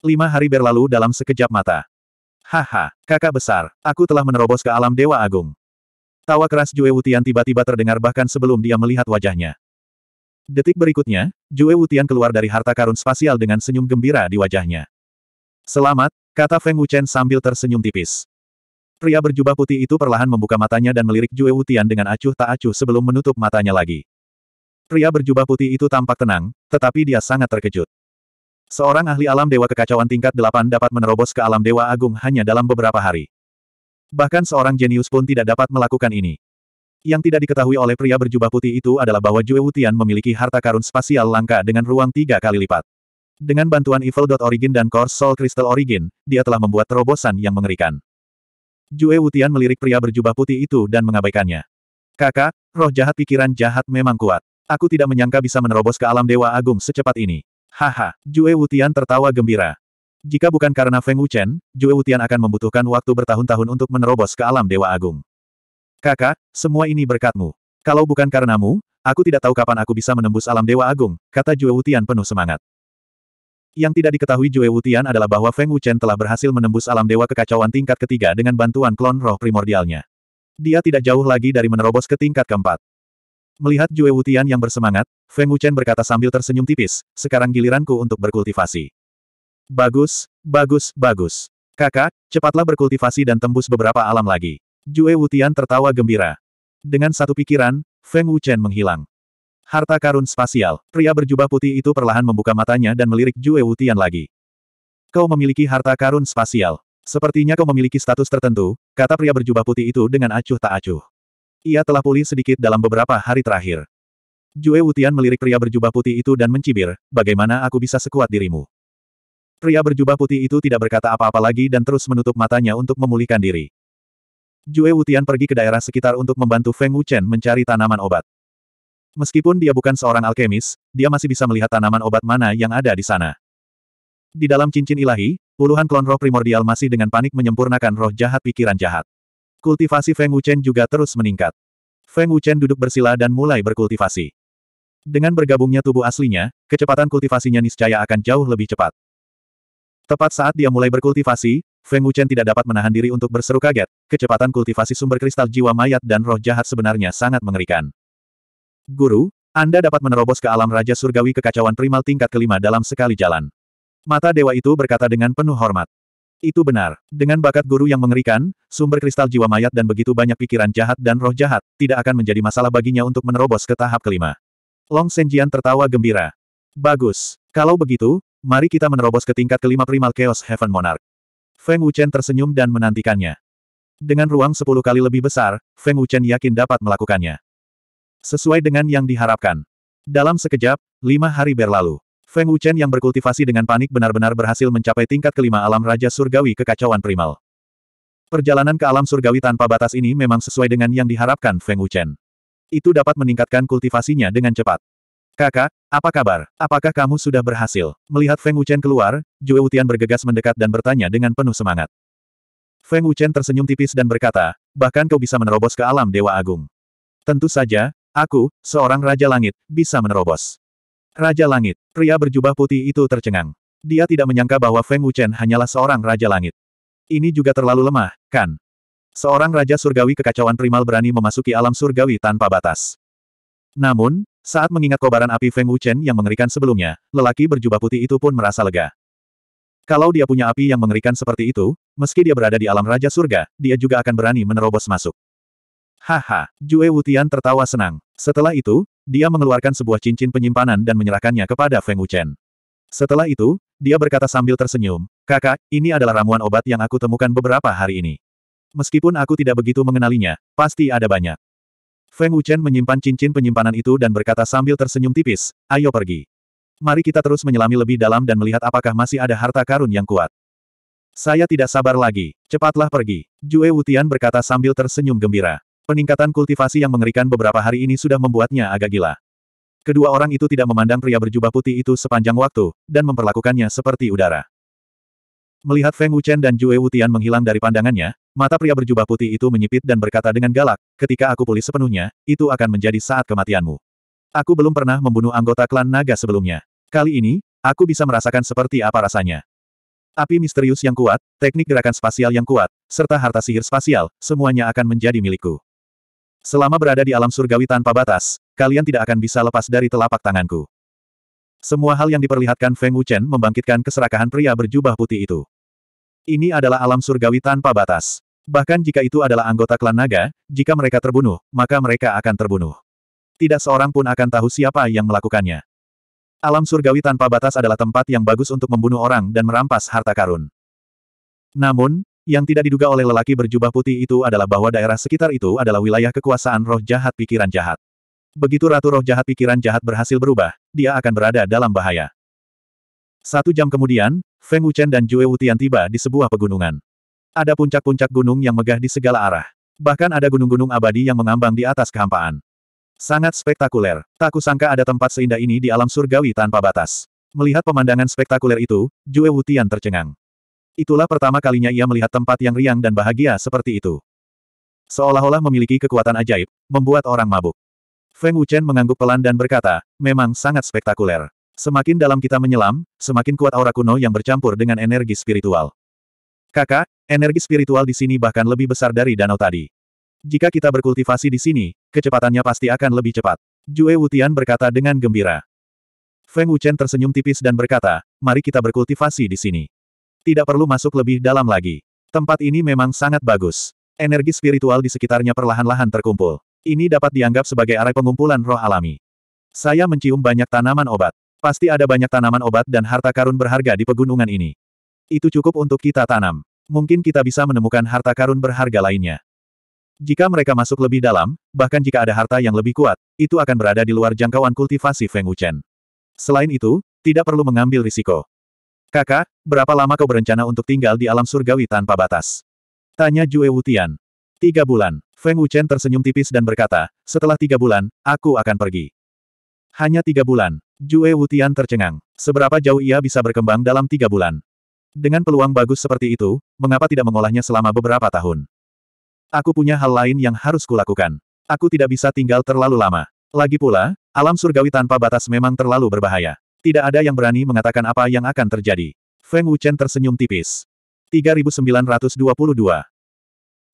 Lima hari berlalu dalam sekejap mata. Haha, kakak besar, aku telah menerobos ke alam Dewa Agung. Tawa keras Jue Wutian tiba-tiba terdengar bahkan sebelum dia melihat wajahnya. Detik berikutnya, Jue Wutian keluar dari harta karun spasial dengan senyum gembira di wajahnya. Selamat, kata Feng Wuchen sambil tersenyum tipis. Pria berjubah putih itu perlahan membuka matanya dan melirik Jue Wutian dengan acuh tak acuh sebelum menutup matanya lagi. Pria berjubah putih itu tampak tenang, tetapi dia sangat terkejut. Seorang ahli alam dewa kekacauan tingkat delapan dapat menerobos ke alam dewa agung hanya dalam beberapa hari. Bahkan seorang jenius pun tidak dapat melakukan ini. Yang tidak diketahui oleh pria berjubah putih itu adalah bahwa Jue Wutian memiliki harta karun spasial langka dengan ruang tiga kali lipat. Dengan bantuan Evil Dot Origin dan Core Soul Crystal Origin, dia telah membuat terobosan yang mengerikan. Jue Wutian melirik pria berjubah putih itu dan mengabaikannya. Kakak, roh jahat pikiran jahat memang kuat. Aku tidak menyangka bisa menerobos ke alam dewa agung secepat ini. Haha, Jue Wutian tertawa gembira. Jika bukan karena Feng Wuchen, Jue Wutian akan membutuhkan waktu bertahun-tahun untuk menerobos ke alam Dewa Agung. Kakak, semua ini berkatmu. Kalau bukan karenamu, aku tidak tahu kapan aku bisa menembus alam Dewa Agung, kata Jue Wutian penuh semangat. Yang tidak diketahui Jue Wutian adalah bahwa Feng Wuchen telah berhasil menembus alam dewa kekacauan tingkat ketiga dengan bantuan klon roh primordialnya. Dia tidak jauh lagi dari menerobos ke tingkat keempat. Melihat Jue Wutian yang bersemangat, Feng Wuchen berkata sambil tersenyum tipis, sekarang giliranku untuk berkultivasi. Bagus, bagus, bagus. Kakak, cepatlah berkultivasi dan tembus beberapa alam lagi. Jue Wutian tertawa gembira. Dengan satu pikiran, Feng Wuchen menghilang. Harta karun spasial, pria berjubah putih itu perlahan membuka matanya dan melirik Jue Wutian lagi. Kau memiliki harta karun spasial. Sepertinya kau memiliki status tertentu, kata pria berjubah putih itu dengan acuh tak acuh. Ia telah pulih sedikit dalam beberapa hari terakhir. Jue Wutian melirik pria berjubah putih itu dan mencibir, bagaimana aku bisa sekuat dirimu? Pria berjubah putih itu tidak berkata apa-apa lagi dan terus menutup matanya untuk memulihkan diri. Jue Wutian pergi ke daerah sekitar untuk membantu Feng Wuchen mencari tanaman obat. Meskipun dia bukan seorang alkemis, dia masih bisa melihat tanaman obat mana yang ada di sana. Di dalam cincin ilahi, puluhan klon roh primordial masih dengan panik menyempurnakan roh jahat pikiran jahat. Kultivasi Feng Wuchen juga terus meningkat. Feng Wuchen duduk bersila dan mulai berkultivasi. Dengan bergabungnya tubuh aslinya, kecepatan kultivasinya niscaya akan jauh lebih cepat. Tepat saat dia mulai berkultivasi, Feng Wuchen tidak dapat menahan diri untuk berseru kaget, kecepatan kultivasi sumber kristal jiwa mayat dan roh jahat sebenarnya sangat mengerikan. Guru, Anda dapat menerobos ke alam Raja Surgawi kekacauan primal tingkat kelima dalam sekali jalan. Mata dewa itu berkata dengan penuh hormat. Itu benar. Dengan bakat guru yang mengerikan, sumber kristal jiwa mayat dan begitu banyak pikiran jahat dan roh jahat, tidak akan menjadi masalah baginya untuk menerobos ke tahap kelima. Long Senjian tertawa gembira. Bagus. Kalau begitu, mari kita menerobos ke tingkat kelima primal Chaos Heaven Monarch. Feng Wuchen tersenyum dan menantikannya. Dengan ruang sepuluh kali lebih besar, Feng Wuchen yakin dapat melakukannya. Sesuai dengan yang diharapkan. Dalam sekejap, lima hari berlalu. Feng Wuchen yang berkultivasi dengan panik benar-benar berhasil mencapai tingkat kelima alam Raja Surgawi kekacauan primal. Perjalanan ke alam surgawi tanpa batas ini memang sesuai dengan yang diharapkan Feng Wuchen. Itu dapat meningkatkan kultivasinya dengan cepat. Kakak, apa kabar? Apakah kamu sudah berhasil? Melihat Feng Wuchen keluar, Jue Wutian bergegas mendekat dan bertanya dengan penuh semangat. Feng Wuchen tersenyum tipis dan berkata, bahkan kau bisa menerobos ke alam Dewa Agung. Tentu saja, aku, seorang Raja Langit, bisa menerobos. Raja Langit. Pria berjubah putih itu tercengang. Dia tidak menyangka bahwa Feng Wuchen hanyalah seorang Raja Langit. Ini juga terlalu lemah, kan? Seorang Raja Surgawi kekacauan primal berani memasuki alam surgawi tanpa batas. Namun, saat mengingat kobaran api Feng Wuchen yang mengerikan sebelumnya, lelaki berjubah putih itu pun merasa lega. Kalau dia punya api yang mengerikan seperti itu, meski dia berada di alam Raja Surga, dia juga akan berani menerobos masuk. Haha, Jue Wutian tertawa senang. Setelah itu, dia mengeluarkan sebuah cincin penyimpanan dan menyerahkannya kepada Feng Wuchen. Setelah itu, dia berkata sambil tersenyum, Kakak, ini adalah ramuan obat yang aku temukan beberapa hari ini. Meskipun aku tidak begitu mengenalinya, pasti ada banyak. Feng Wuchen menyimpan cincin penyimpanan itu dan berkata sambil tersenyum tipis, ayo pergi. Mari kita terus menyelami lebih dalam dan melihat apakah masih ada harta karun yang kuat. Saya tidak sabar lagi, cepatlah pergi. Jue Wutian berkata sambil tersenyum gembira. Peningkatan kultivasi yang mengerikan beberapa hari ini sudah membuatnya agak gila. Kedua orang itu tidak memandang pria berjubah putih itu sepanjang waktu, dan memperlakukannya seperti udara. Melihat Feng Wuchen dan Jue Wutian menghilang dari pandangannya, mata pria berjubah putih itu menyipit dan berkata dengan galak, ketika aku pulih sepenuhnya, itu akan menjadi saat kematianmu. Aku belum pernah membunuh anggota klan naga sebelumnya. Kali ini, aku bisa merasakan seperti apa rasanya. Api misterius yang kuat, teknik gerakan spasial yang kuat, serta harta sihir spasial, semuanya akan menjadi milikku. Selama berada di alam surgawi tanpa batas, kalian tidak akan bisa lepas dari telapak tanganku. Semua hal yang diperlihatkan Feng Wuchen membangkitkan keserakahan pria berjubah putih itu. Ini adalah alam surgawi tanpa batas. Bahkan jika itu adalah anggota klan naga, jika mereka terbunuh, maka mereka akan terbunuh. Tidak seorang pun akan tahu siapa yang melakukannya. Alam surgawi tanpa batas adalah tempat yang bagus untuk membunuh orang dan merampas harta karun. Namun, yang tidak diduga oleh lelaki berjubah putih itu adalah bahwa daerah sekitar itu adalah wilayah kekuasaan roh jahat pikiran jahat. Begitu ratu roh jahat pikiran jahat berhasil berubah, dia akan berada dalam bahaya. Satu jam kemudian, Feng Wuchen dan Jue Wutian tiba di sebuah pegunungan. Ada puncak-puncak gunung yang megah di segala arah. Bahkan ada gunung-gunung abadi yang mengambang di atas kehampaan. Sangat spektakuler. Tak kusangka ada tempat seindah ini di alam surgawi tanpa batas. Melihat pemandangan spektakuler itu, Jue Wutian tercengang. Itulah pertama kalinya ia melihat tempat yang riang dan bahagia seperti itu. Seolah-olah memiliki kekuatan ajaib, membuat orang mabuk. Feng Wuchen mengangguk pelan dan berkata, memang sangat spektakuler. Semakin dalam kita menyelam, semakin kuat aura kuno yang bercampur dengan energi spiritual. Kakak, energi spiritual di sini bahkan lebih besar dari danau tadi. Jika kita berkultivasi di sini, kecepatannya pasti akan lebih cepat. Jue Wutian berkata dengan gembira. Feng Wuchen tersenyum tipis dan berkata, mari kita berkultivasi di sini. Tidak perlu masuk lebih dalam lagi. Tempat ini memang sangat bagus. Energi spiritual di sekitarnya perlahan-lahan terkumpul. Ini dapat dianggap sebagai arah pengumpulan roh alami. Saya mencium banyak tanaman obat. Pasti ada banyak tanaman obat dan harta karun berharga di pegunungan ini. Itu cukup untuk kita tanam. Mungkin kita bisa menemukan harta karun berharga lainnya. Jika mereka masuk lebih dalam, bahkan jika ada harta yang lebih kuat, itu akan berada di luar jangkauan kultivasi Feng Wuchen. Selain itu, tidak perlu mengambil risiko. Kakak, berapa lama kau berencana untuk tinggal di alam surgawi tanpa batas? Tanya Jue Wutian. Tiga bulan. Feng Wuchen tersenyum tipis dan berkata, setelah tiga bulan, aku akan pergi. Hanya tiga bulan. Jue Wutian tercengang. Seberapa jauh ia bisa berkembang dalam tiga bulan? Dengan peluang bagus seperti itu, mengapa tidak mengolahnya selama beberapa tahun? Aku punya hal lain yang harus kulakukan. Aku tidak bisa tinggal terlalu lama. Lagi pula, alam surgawi tanpa batas memang terlalu berbahaya. Tidak ada yang berani mengatakan apa yang akan terjadi. Feng Wuchen tersenyum tipis. 3922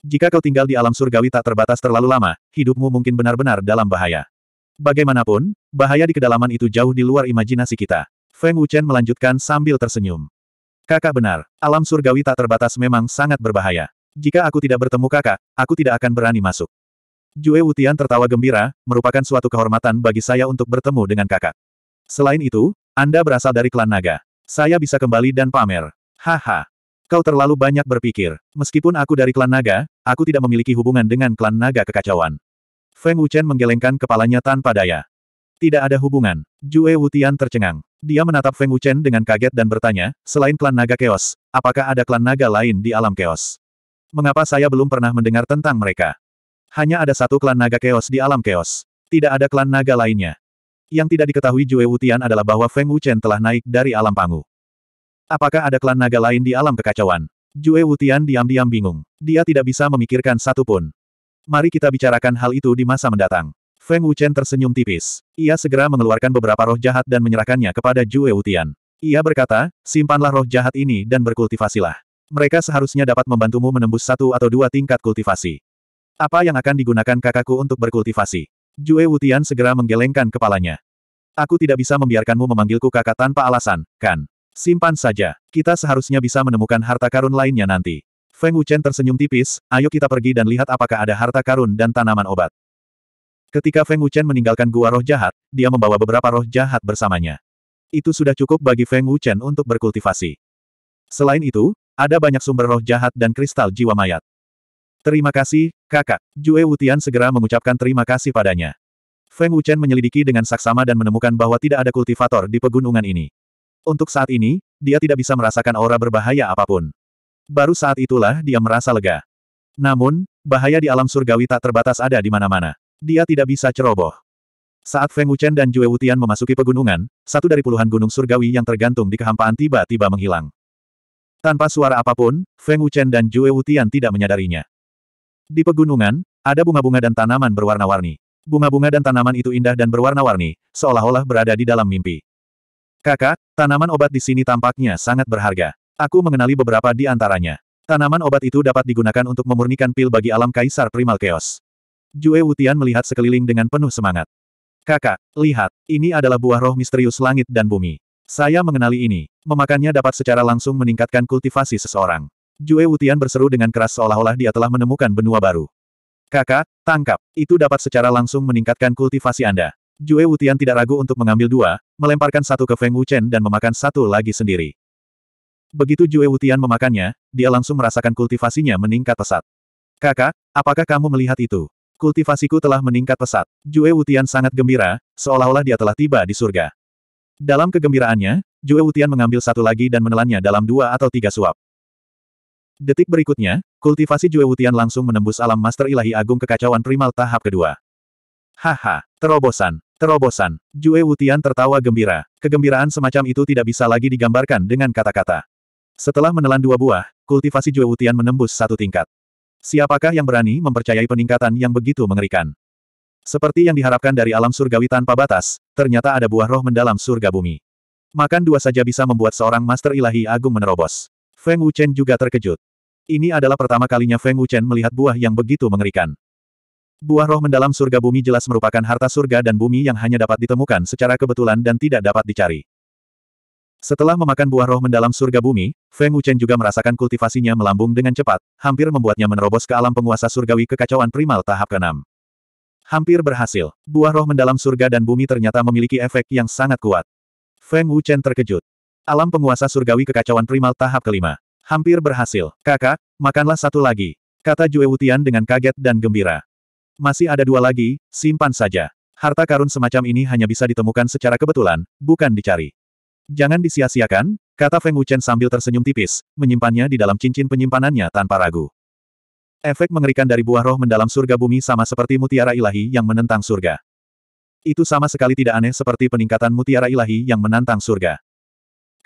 Jika kau tinggal di alam surgawi tak terbatas terlalu lama, hidupmu mungkin benar-benar dalam bahaya. Bagaimanapun, bahaya di kedalaman itu jauh di luar imajinasi kita. Feng Wuchen melanjutkan sambil tersenyum. Kakak benar, alam surgawi tak terbatas memang sangat berbahaya. Jika aku tidak bertemu kakak, aku tidak akan berani masuk. Jue Wutian tertawa gembira, merupakan suatu kehormatan bagi saya untuk bertemu dengan kakak. Selain itu, Anda berasal dari klan naga. Saya bisa kembali dan pamer. Haha. Kau terlalu banyak berpikir. Meskipun aku dari klan naga, aku tidak memiliki hubungan dengan klan naga kekacauan. Feng Wuchen menggelengkan kepalanya tanpa daya. Tidak ada hubungan. Jue Wutian tercengang. Dia menatap Feng Wuchen dengan kaget dan bertanya, selain klan naga keos, apakah ada klan naga lain di alam keos? Mengapa saya belum pernah mendengar tentang mereka? Hanya ada satu klan naga keos di alam keos. Tidak ada klan naga lainnya. Yang tidak diketahui Jue Wutian adalah bahwa Feng Wuchen telah naik dari alam pangu. Apakah ada klan naga lain di alam kekacauan? Jue Wutian diam-diam bingung. Dia tidak bisa memikirkan satu pun. Mari kita bicarakan hal itu di masa mendatang. Feng Wuchen tersenyum tipis. Ia segera mengeluarkan beberapa roh jahat dan menyerahkannya kepada Jue Wutian. Ia berkata, simpanlah roh jahat ini dan berkultivasilah. Mereka seharusnya dapat membantumu menembus satu atau dua tingkat kultivasi. Apa yang akan digunakan kakakku untuk berkultivasi? Jue Wutian segera menggelengkan kepalanya. Aku tidak bisa membiarkanmu memanggilku kakak tanpa alasan, kan? Simpan saja. Kita seharusnya bisa menemukan harta karun lainnya nanti. Feng Wuchen tersenyum tipis, ayo kita pergi dan lihat apakah ada harta karun dan tanaman obat. Ketika Feng Wuchen meninggalkan gua roh jahat, dia membawa beberapa roh jahat bersamanya. Itu sudah cukup bagi Feng Wuchen untuk berkultivasi. Selain itu, ada banyak sumber roh jahat dan kristal jiwa mayat. Terima kasih, kakak. Jue Wutian segera mengucapkan terima kasih padanya. Feng Wuchen menyelidiki dengan saksama dan menemukan bahwa tidak ada kultivator di pegunungan ini. Untuk saat ini, dia tidak bisa merasakan aura berbahaya apapun. Baru saat itulah dia merasa lega. Namun, bahaya di alam surgawi tak terbatas ada di mana-mana. Dia tidak bisa ceroboh. Saat Feng Wuchen dan Jue Wutian memasuki pegunungan, satu dari puluhan gunung surgawi yang tergantung di kehampaan tiba-tiba menghilang. Tanpa suara apapun, Feng Wuchen dan Jue Wutian tidak menyadarinya. Di pegunungan, ada bunga-bunga dan tanaman berwarna-warni. Bunga-bunga dan tanaman itu indah dan berwarna-warni, seolah-olah berada di dalam mimpi. Kakak, tanaman obat di sini tampaknya sangat berharga. Aku mengenali beberapa di antaranya. Tanaman obat itu dapat digunakan untuk memurnikan pil bagi alam kaisar primal chaos. Jue Wutian melihat sekeliling dengan penuh semangat. Kakak, lihat, ini adalah buah roh misterius langit dan bumi. Saya mengenali ini. Memakannya dapat secara langsung meningkatkan kultivasi seseorang. Jue Wutian berseru dengan keras seolah-olah dia telah menemukan benua baru. Kakak, tangkap. Itu dapat secara langsung meningkatkan kultivasi Anda. Jue Wutian tidak ragu untuk mengambil dua, melemparkan satu ke Feng Wuchen dan memakan satu lagi sendiri. Begitu Jue Wutian memakannya, dia langsung merasakan kultivasinya meningkat pesat. Kakak, apakah kamu melihat itu? Kultivasiku telah meningkat pesat. Jue Wutian sangat gembira, seolah-olah dia telah tiba di surga. Dalam kegembiraannya, Jue Wutian mengambil satu lagi dan menelannya dalam dua atau tiga suap. Detik berikutnya, kultivasi Jue Wutian langsung menembus alam Master Ilahi Agung kekacauan primal tahap kedua. Haha, terobosan, terobosan. Jue Wutian tertawa gembira. Kegembiraan semacam itu tidak bisa lagi digambarkan dengan kata-kata. Setelah menelan dua buah, kultivasi Jue Wutian menembus satu tingkat. Siapakah yang berani mempercayai peningkatan yang begitu mengerikan? Seperti yang diharapkan dari alam surgawi tanpa batas, ternyata ada buah roh mendalam surga bumi. Makan dua saja bisa membuat seorang master ilahi agung menerobos. Feng Wuchen juga terkejut. Ini adalah pertama kalinya Feng Wuchen melihat buah yang begitu mengerikan. Buah roh mendalam surga bumi jelas merupakan harta surga dan bumi yang hanya dapat ditemukan secara kebetulan dan tidak dapat dicari. Setelah memakan buah roh mendalam surga bumi, Feng Wuchen juga merasakan kultivasinya melambung dengan cepat, hampir membuatnya menerobos ke alam penguasa surgawi kekacauan primal tahap ke-6. Hampir berhasil, buah roh mendalam surga dan bumi ternyata memiliki efek yang sangat kuat. Feng Wuchen terkejut. Alam penguasa surgawi kekacauan primal tahap kelima. Hampir berhasil. Kakak, makanlah satu lagi. Kata Jue Wutian dengan kaget dan gembira. Masih ada dua lagi, simpan saja. Harta karun semacam ini hanya bisa ditemukan secara kebetulan, bukan dicari. Jangan disia-siakan, kata Feng Wuchen sambil tersenyum tipis, menyimpannya di dalam cincin penyimpanannya tanpa ragu. Efek mengerikan dari buah roh mendalam surga bumi sama seperti mutiara ilahi yang menentang surga. Itu sama sekali tidak aneh seperti peningkatan mutiara ilahi yang menantang surga.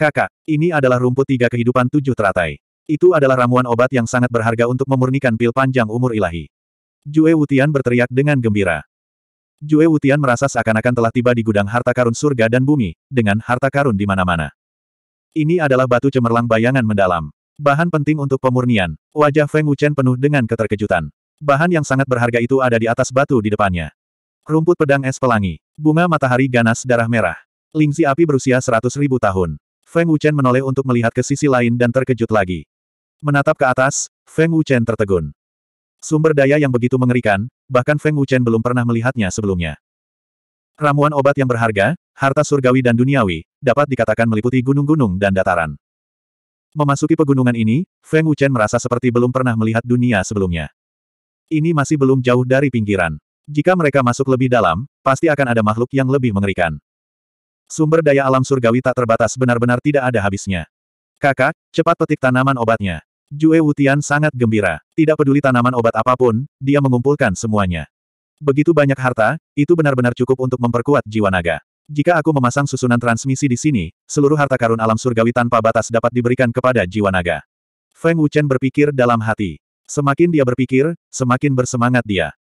Kakak, ini adalah rumput tiga kehidupan tujuh teratai. Itu adalah ramuan obat yang sangat berharga untuk memurnikan pil panjang umur ilahi. Jue Wutian berteriak dengan gembira. Jue Wutian merasa seakan-akan telah tiba di gudang harta karun surga dan bumi, dengan harta karun di mana-mana. Ini adalah batu cemerlang bayangan mendalam. Bahan penting untuk pemurnian, wajah Feng Wuchen penuh dengan keterkejutan. Bahan yang sangat berharga itu ada di atas batu di depannya. Rumput pedang es pelangi, bunga matahari ganas darah merah, lingzi api berusia seratus ribu tahun, Feng Wuchen menoleh untuk melihat ke sisi lain dan terkejut lagi. Menatap ke atas, Feng Wuchen tertegun. Sumber daya yang begitu mengerikan, bahkan Feng Wuchen belum pernah melihatnya sebelumnya. Ramuan obat yang berharga, harta surgawi dan duniawi, dapat dikatakan meliputi gunung-gunung dan dataran. Memasuki pegunungan ini, Feng Wuchen merasa seperti belum pernah melihat dunia sebelumnya. Ini masih belum jauh dari pinggiran. Jika mereka masuk lebih dalam, pasti akan ada makhluk yang lebih mengerikan. Sumber daya alam surgawi tak terbatas benar-benar tidak ada habisnya. Kakak, cepat petik tanaman obatnya. Jue Wutian sangat gembira. Tidak peduli tanaman obat apapun, dia mengumpulkan semuanya. Begitu banyak harta, itu benar-benar cukup untuk memperkuat jiwa naga. Jika aku memasang susunan transmisi di sini, seluruh harta karun alam surgawi tanpa batas dapat diberikan kepada jiwa naga. Feng Wuchen berpikir dalam hati. Semakin dia berpikir, semakin bersemangat dia.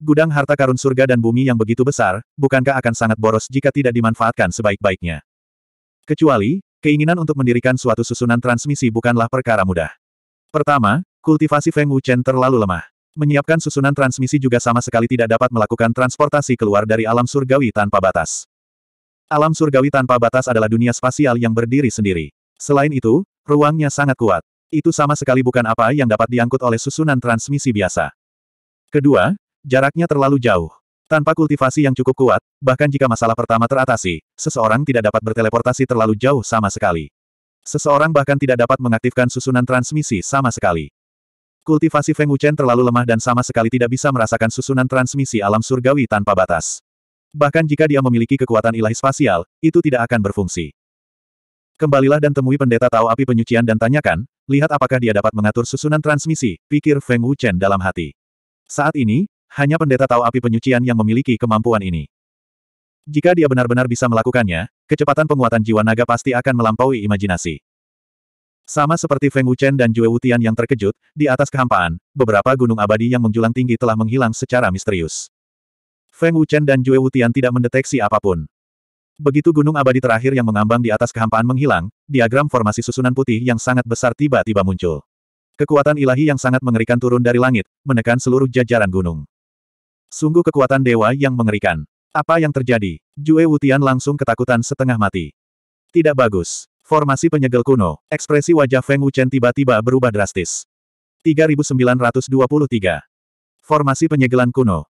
Gudang harta karun surga dan bumi yang begitu besar, bukankah akan sangat boros jika tidak dimanfaatkan sebaik-baiknya? Kecuali, keinginan untuk mendirikan suatu susunan transmisi bukanlah perkara mudah. Pertama, kultivasi Feng Wuchen terlalu lemah. Menyiapkan susunan transmisi juga sama sekali tidak dapat melakukan transportasi keluar dari alam surgawi tanpa batas. Alam surgawi tanpa batas adalah dunia spasial yang berdiri sendiri. Selain itu, ruangnya sangat kuat. Itu sama sekali bukan apa yang dapat diangkut oleh susunan transmisi biasa. Kedua, Jaraknya terlalu jauh. Tanpa kultivasi yang cukup kuat, bahkan jika masalah pertama teratasi, seseorang tidak dapat berteleportasi terlalu jauh sama sekali. Seseorang bahkan tidak dapat mengaktifkan susunan transmisi sama sekali. Kultivasi Feng Wuchen terlalu lemah dan sama sekali tidak bisa merasakan susunan transmisi alam surgawi tanpa batas. Bahkan jika dia memiliki kekuatan ilahi spasial, itu tidak akan berfungsi. Kembalilah dan temui pendeta tao api penyucian dan tanyakan, lihat apakah dia dapat mengatur susunan transmisi, pikir Feng Wuchen dalam hati. Saat ini, hanya pendeta tahu api penyucian yang memiliki kemampuan ini. Jika dia benar-benar bisa melakukannya, kecepatan penguatan jiwa naga pasti akan melampaui imajinasi. Sama seperti Feng Wuchen dan Jue Wutian yang terkejut, di atas kehampaan, beberapa gunung abadi yang menjulang tinggi telah menghilang secara misterius. Feng Wuchen dan Jue Wutian tidak mendeteksi apapun. Begitu gunung abadi terakhir yang mengambang di atas kehampaan menghilang, diagram formasi susunan putih yang sangat besar tiba-tiba muncul. Kekuatan ilahi yang sangat mengerikan turun dari langit, menekan seluruh jajaran gunung. Sungguh kekuatan dewa yang mengerikan. Apa yang terjadi? Jue Wutian langsung ketakutan setengah mati. Tidak bagus. Formasi penyegel kuno, ekspresi wajah Feng Wuchen tiba-tiba berubah drastis. 3923. Formasi penyegelan kuno.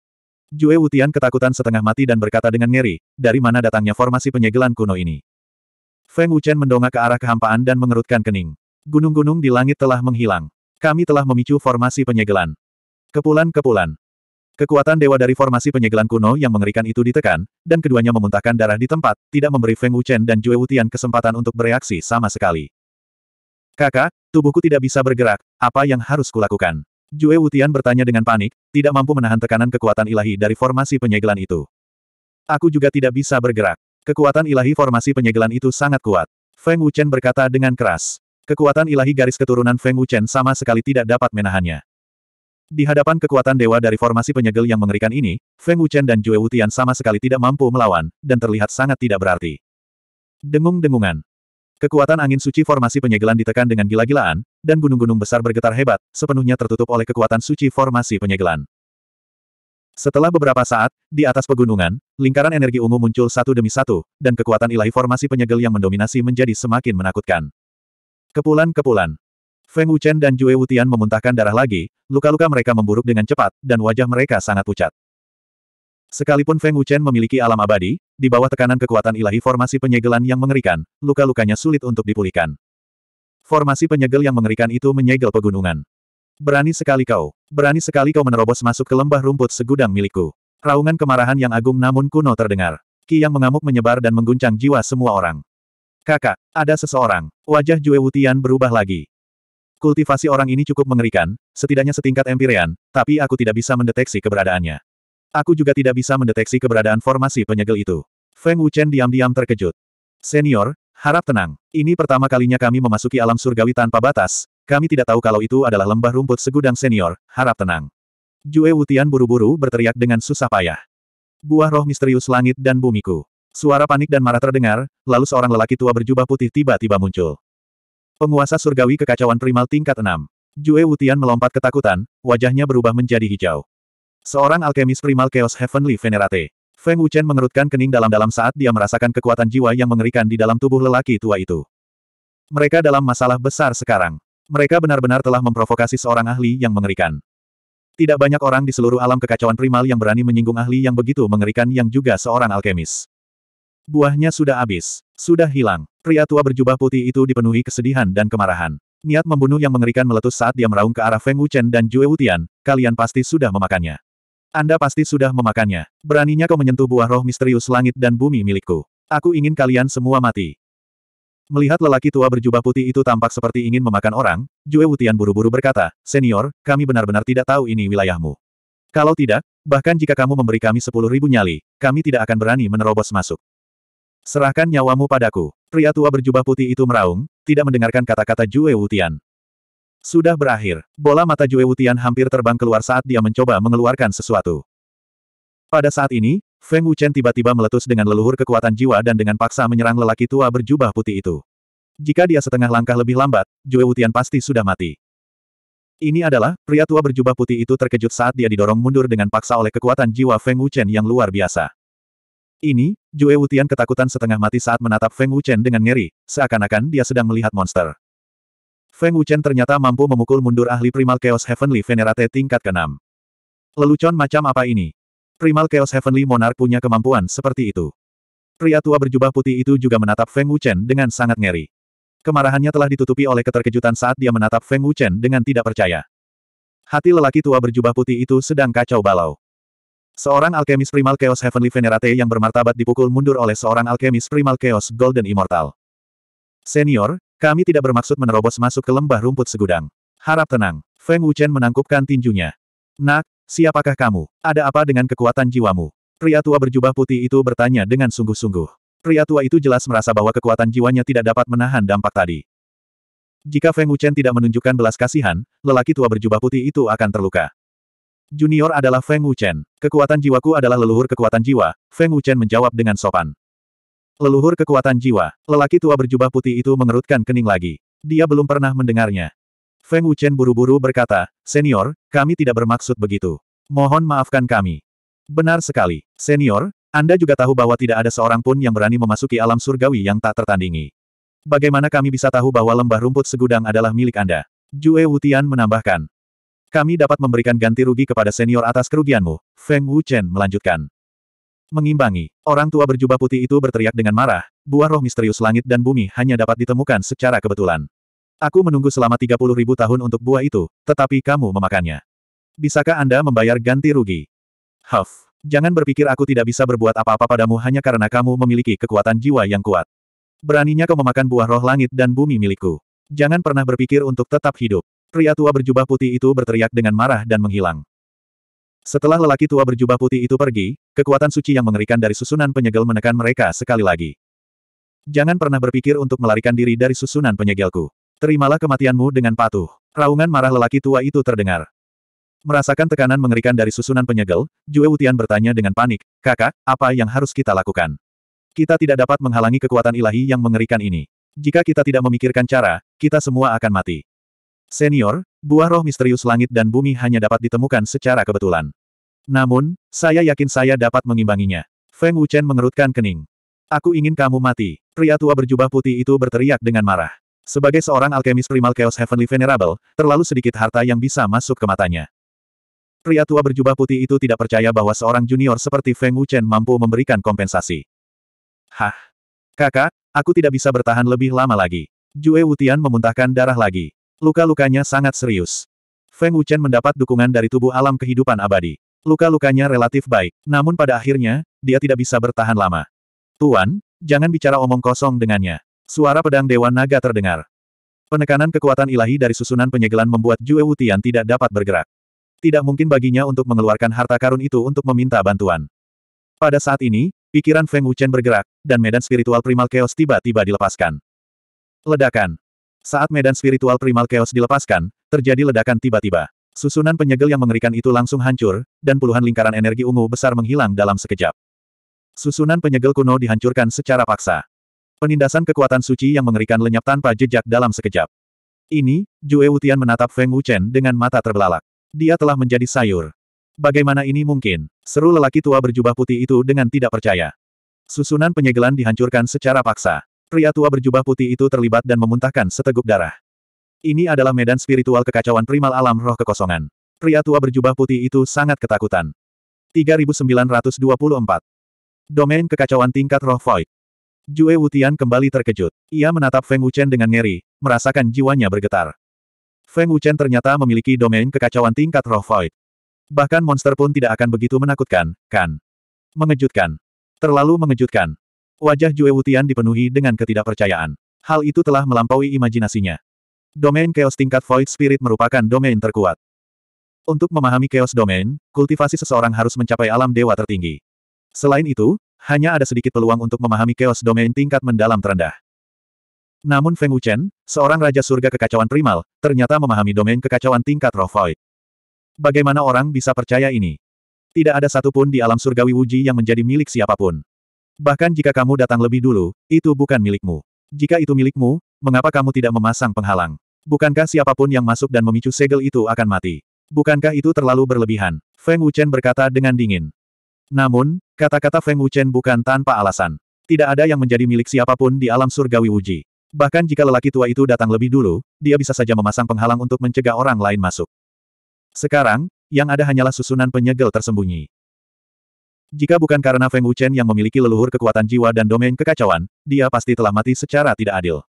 Jue Wutian ketakutan setengah mati dan berkata dengan ngeri, dari mana datangnya formasi penyegelan kuno ini? Feng Wuchen mendongak ke arah kehampaan dan mengerutkan kening. Gunung-gunung di langit telah menghilang. Kami telah memicu formasi penyegelan. Kepulan-kepulan. Kekuatan dewa dari formasi penyegelan kuno yang mengerikan itu ditekan, dan keduanya memuntahkan darah di tempat, tidak memberi Feng Wuchen dan Jue Wutian kesempatan untuk bereaksi sama sekali. Kakak, tubuhku tidak bisa bergerak, apa yang harus kulakukan? Jue Wutian bertanya dengan panik, tidak mampu menahan tekanan kekuatan ilahi dari formasi penyegelan itu. Aku juga tidak bisa bergerak. Kekuatan ilahi formasi penyegelan itu sangat kuat. Feng Wuchen berkata dengan keras. Kekuatan ilahi garis keturunan Feng Wuchen sama sekali tidak dapat menahannya. Di hadapan kekuatan dewa dari formasi penyegel yang mengerikan ini, Feng Wuchen dan Jue Wutian sama sekali tidak mampu melawan, dan terlihat sangat tidak berarti. Dengung-dengungan. Kekuatan angin suci formasi penyegelan ditekan dengan gila-gilaan, dan gunung-gunung besar bergetar hebat, sepenuhnya tertutup oleh kekuatan suci formasi penyegelan. Setelah beberapa saat, di atas pegunungan, lingkaran energi ungu muncul satu demi satu, dan kekuatan ilahi formasi penyegel yang mendominasi menjadi semakin menakutkan. Kepulan-kepulan. Feng Wuchen dan Jue Wutian memuntahkan darah lagi, luka-luka mereka memburuk dengan cepat, dan wajah mereka sangat pucat. Sekalipun Feng Wuchen memiliki alam abadi, di bawah tekanan kekuatan ilahi formasi penyegelan yang mengerikan, luka-lukanya sulit untuk dipulihkan. Formasi penyegel yang mengerikan itu menyegel pegunungan. Berani sekali kau, berani sekali kau menerobos masuk ke lembah rumput segudang milikku. Raungan kemarahan yang agung namun kuno terdengar. Ki yang mengamuk menyebar dan mengguncang jiwa semua orang. Kakak, ada seseorang. Wajah Jue Wutian berubah lagi. Kultivasi orang ini cukup mengerikan, setidaknya setingkat empirean, tapi aku tidak bisa mendeteksi keberadaannya. Aku juga tidak bisa mendeteksi keberadaan formasi penyegel itu. Feng Wuchen diam-diam terkejut. Senior, harap tenang. Ini pertama kalinya kami memasuki alam surgawi tanpa batas, kami tidak tahu kalau itu adalah lembah rumput segudang senior, harap tenang. Jue Wutian buru-buru berteriak dengan susah payah. Buah roh misterius langit dan bumiku. Suara panik dan marah terdengar, lalu seorang lelaki tua berjubah putih tiba-tiba muncul. Penguasa surgawi kekacauan primal tingkat 6. Jue Wutian melompat ketakutan, wajahnya berubah menjadi hijau. Seorang alkemis primal Chaos Heavenly Venerate. Feng Wuchen mengerutkan kening dalam-dalam saat dia merasakan kekuatan jiwa yang mengerikan di dalam tubuh lelaki tua itu. Mereka dalam masalah besar sekarang. Mereka benar-benar telah memprovokasi seorang ahli yang mengerikan. Tidak banyak orang di seluruh alam kekacauan primal yang berani menyinggung ahli yang begitu mengerikan yang juga seorang alkemis. Buahnya sudah habis, sudah hilang. Pria tua berjubah putih itu dipenuhi kesedihan dan kemarahan. Niat membunuh yang mengerikan meletus saat dia meraung ke arah Feng Wuchen dan Jue Wutian, kalian pasti sudah memakannya. Anda pasti sudah memakannya. Beraninya kau menyentuh buah roh misterius langit dan bumi milikku. Aku ingin kalian semua mati. Melihat lelaki tua berjubah putih itu tampak seperti ingin memakan orang, Jue Wutian buru-buru berkata, Senior, kami benar-benar tidak tahu ini wilayahmu. Kalau tidak, bahkan jika kamu memberi kami sepuluh ribu nyali, kami tidak akan berani menerobos masuk. Serahkan nyawamu padaku. Pria tua berjubah putih itu meraung, tidak mendengarkan kata-kata Jue Wutian. Sudah berakhir, bola mata Jue Wutian hampir terbang keluar saat dia mencoba mengeluarkan sesuatu. Pada saat ini, Feng Wuchen tiba-tiba meletus dengan leluhur kekuatan jiwa dan dengan paksa menyerang lelaki tua berjubah putih itu. Jika dia setengah langkah lebih lambat, Jue Wutian pasti sudah mati. Ini adalah, pria tua berjubah putih itu terkejut saat dia didorong mundur dengan paksa oleh kekuatan jiwa Feng Wuchen yang luar biasa. Ini, Jue Wutian ketakutan setengah mati saat menatap Feng Wuchen dengan ngeri, seakan-akan dia sedang melihat monster. Feng Wuchen ternyata mampu memukul mundur ahli Primal Chaos Heavenly Venerate tingkat ke-6. Lelucon macam apa ini? Primal Chaos Heavenly Monarch punya kemampuan seperti itu. Pria tua berjubah putih itu juga menatap Feng Wuchen dengan sangat ngeri. Kemarahannya telah ditutupi oleh keterkejutan saat dia menatap Feng Wuchen dengan tidak percaya. Hati lelaki tua berjubah putih itu sedang kacau balau. Seorang alkemis primal Chaos Heavenly Venerate yang bermartabat dipukul mundur oleh seorang alkemis primal Chaos Golden Immortal. Senior, kami tidak bermaksud menerobos masuk ke lembah rumput segudang. Harap tenang. Feng Wuchen menangkupkan tinjunya. Nak, siapakah kamu? Ada apa dengan kekuatan jiwamu? Pria tua berjubah putih itu bertanya dengan sungguh-sungguh. Pria tua itu jelas merasa bahwa kekuatan jiwanya tidak dapat menahan dampak tadi. Jika Feng Wuchen tidak menunjukkan belas kasihan, lelaki tua berjubah putih itu akan terluka. Junior adalah Feng Wuchen. Kekuatan jiwaku adalah leluhur kekuatan jiwa, Feng Wuchen menjawab dengan sopan. Leluhur kekuatan jiwa, lelaki tua berjubah putih itu mengerutkan kening lagi. Dia belum pernah mendengarnya. Feng Wuchen buru-buru berkata, Senior, kami tidak bermaksud begitu. Mohon maafkan kami. Benar sekali, Senior, Anda juga tahu bahwa tidak ada seorang pun yang berani memasuki alam surgawi yang tak tertandingi. Bagaimana kami bisa tahu bahwa lembah rumput segudang adalah milik Anda? Jue Wutian menambahkan. Kami dapat memberikan ganti rugi kepada senior atas kerugianmu, Feng Wuchen melanjutkan. Mengimbangi, orang tua berjubah putih itu berteriak dengan marah, buah roh misterius langit dan bumi hanya dapat ditemukan secara kebetulan. Aku menunggu selama 30 ribu tahun untuk buah itu, tetapi kamu memakannya. Bisakah Anda membayar ganti rugi? Huff, jangan berpikir aku tidak bisa berbuat apa-apa padamu hanya karena kamu memiliki kekuatan jiwa yang kuat. Beraninya kau memakan buah roh langit dan bumi milikku. Jangan pernah berpikir untuk tetap hidup. Pria tua berjubah putih itu berteriak dengan marah dan menghilang. Setelah lelaki tua berjubah putih itu pergi, kekuatan suci yang mengerikan dari susunan penyegel menekan mereka sekali lagi. Jangan pernah berpikir untuk melarikan diri dari susunan penyegelku. Terimalah kematianmu dengan patuh. Raungan marah lelaki tua itu terdengar. Merasakan tekanan mengerikan dari susunan penyegel, Jue Wutian bertanya dengan panik, Kakak, apa yang harus kita lakukan? Kita tidak dapat menghalangi kekuatan ilahi yang mengerikan ini. Jika kita tidak memikirkan cara, kita semua akan mati. Senior, buah roh misterius langit dan bumi hanya dapat ditemukan secara kebetulan. Namun, saya yakin saya dapat mengimbanginya. Feng Wuchen mengerutkan kening. Aku ingin kamu mati. Pria tua berjubah putih itu berteriak dengan marah. Sebagai seorang alkemis primal Chaos Heavenly Venerable, terlalu sedikit harta yang bisa masuk ke matanya. Pria tua berjubah putih itu tidak percaya bahwa seorang junior seperti Feng Wuchen mampu memberikan kompensasi. Hah? Kakak, aku tidak bisa bertahan lebih lama lagi. Jue Wutian memuntahkan darah lagi. Luka-lukanya sangat serius. Feng Wuchen mendapat dukungan dari tubuh alam kehidupan abadi. Luka-lukanya relatif baik, namun pada akhirnya, dia tidak bisa bertahan lama. Tuan, jangan bicara omong kosong dengannya. Suara pedang Dewa Naga terdengar. Penekanan kekuatan ilahi dari susunan penyegelan membuat Jue Wutian tidak dapat bergerak. Tidak mungkin baginya untuk mengeluarkan harta karun itu untuk meminta bantuan. Pada saat ini, pikiran Feng Wuchen bergerak, dan medan spiritual primal chaos tiba-tiba dilepaskan. Ledakan. Saat medan spiritual primal chaos dilepaskan, terjadi ledakan tiba-tiba. Susunan penyegel yang mengerikan itu langsung hancur, dan puluhan lingkaran energi ungu besar menghilang dalam sekejap. Susunan penyegel kuno dihancurkan secara paksa. Penindasan kekuatan suci yang mengerikan lenyap tanpa jejak dalam sekejap. Ini, Jue Wutian menatap Feng Wuchen dengan mata terbelalak. Dia telah menjadi sayur. Bagaimana ini mungkin? Seru lelaki tua berjubah putih itu dengan tidak percaya. Susunan penyegelan dihancurkan secara paksa. Pria tua berjubah putih itu terlibat dan memuntahkan seteguk darah. Ini adalah medan spiritual kekacauan primal alam roh kekosongan. Pria tua berjubah putih itu sangat ketakutan. 3924. Domain kekacauan tingkat roh void. Jue Wutian kembali terkejut. Ia menatap Feng Wuchen dengan ngeri, merasakan jiwanya bergetar. Feng Wuchen ternyata memiliki domain kekacauan tingkat roh void. Bahkan monster pun tidak akan begitu menakutkan, kan? Mengejutkan. Terlalu mengejutkan. Wajah Jue Wutian dipenuhi dengan ketidakpercayaan. Hal itu telah melampaui imajinasinya. Domain Chaos tingkat Void Spirit merupakan domain terkuat. Untuk memahami Chaos Domain, kultivasi seseorang harus mencapai alam dewa tertinggi. Selain itu, hanya ada sedikit peluang untuk memahami Chaos Domain tingkat mendalam terendah. Namun Feng Wuchen, seorang raja surga kekacauan primal, ternyata memahami domain kekacauan tingkat roh Void. Bagaimana orang bisa percaya ini? Tidak ada satupun di alam surgawi Wuji yang menjadi milik siapapun. Bahkan jika kamu datang lebih dulu, itu bukan milikmu. Jika itu milikmu, mengapa kamu tidak memasang penghalang? Bukankah siapapun yang masuk dan memicu segel itu akan mati? Bukankah itu terlalu berlebihan? Feng Wuchen berkata dengan dingin. Namun, kata-kata Feng Wuchen bukan tanpa alasan. Tidak ada yang menjadi milik siapapun di alam surgawi Wuji. Bahkan jika lelaki tua itu datang lebih dulu, dia bisa saja memasang penghalang untuk mencegah orang lain masuk. Sekarang, yang ada hanyalah susunan penyegel tersembunyi. Jika bukan karena Feng Wuchen yang memiliki leluhur kekuatan jiwa dan domain kekacauan, dia pasti telah mati secara tidak adil.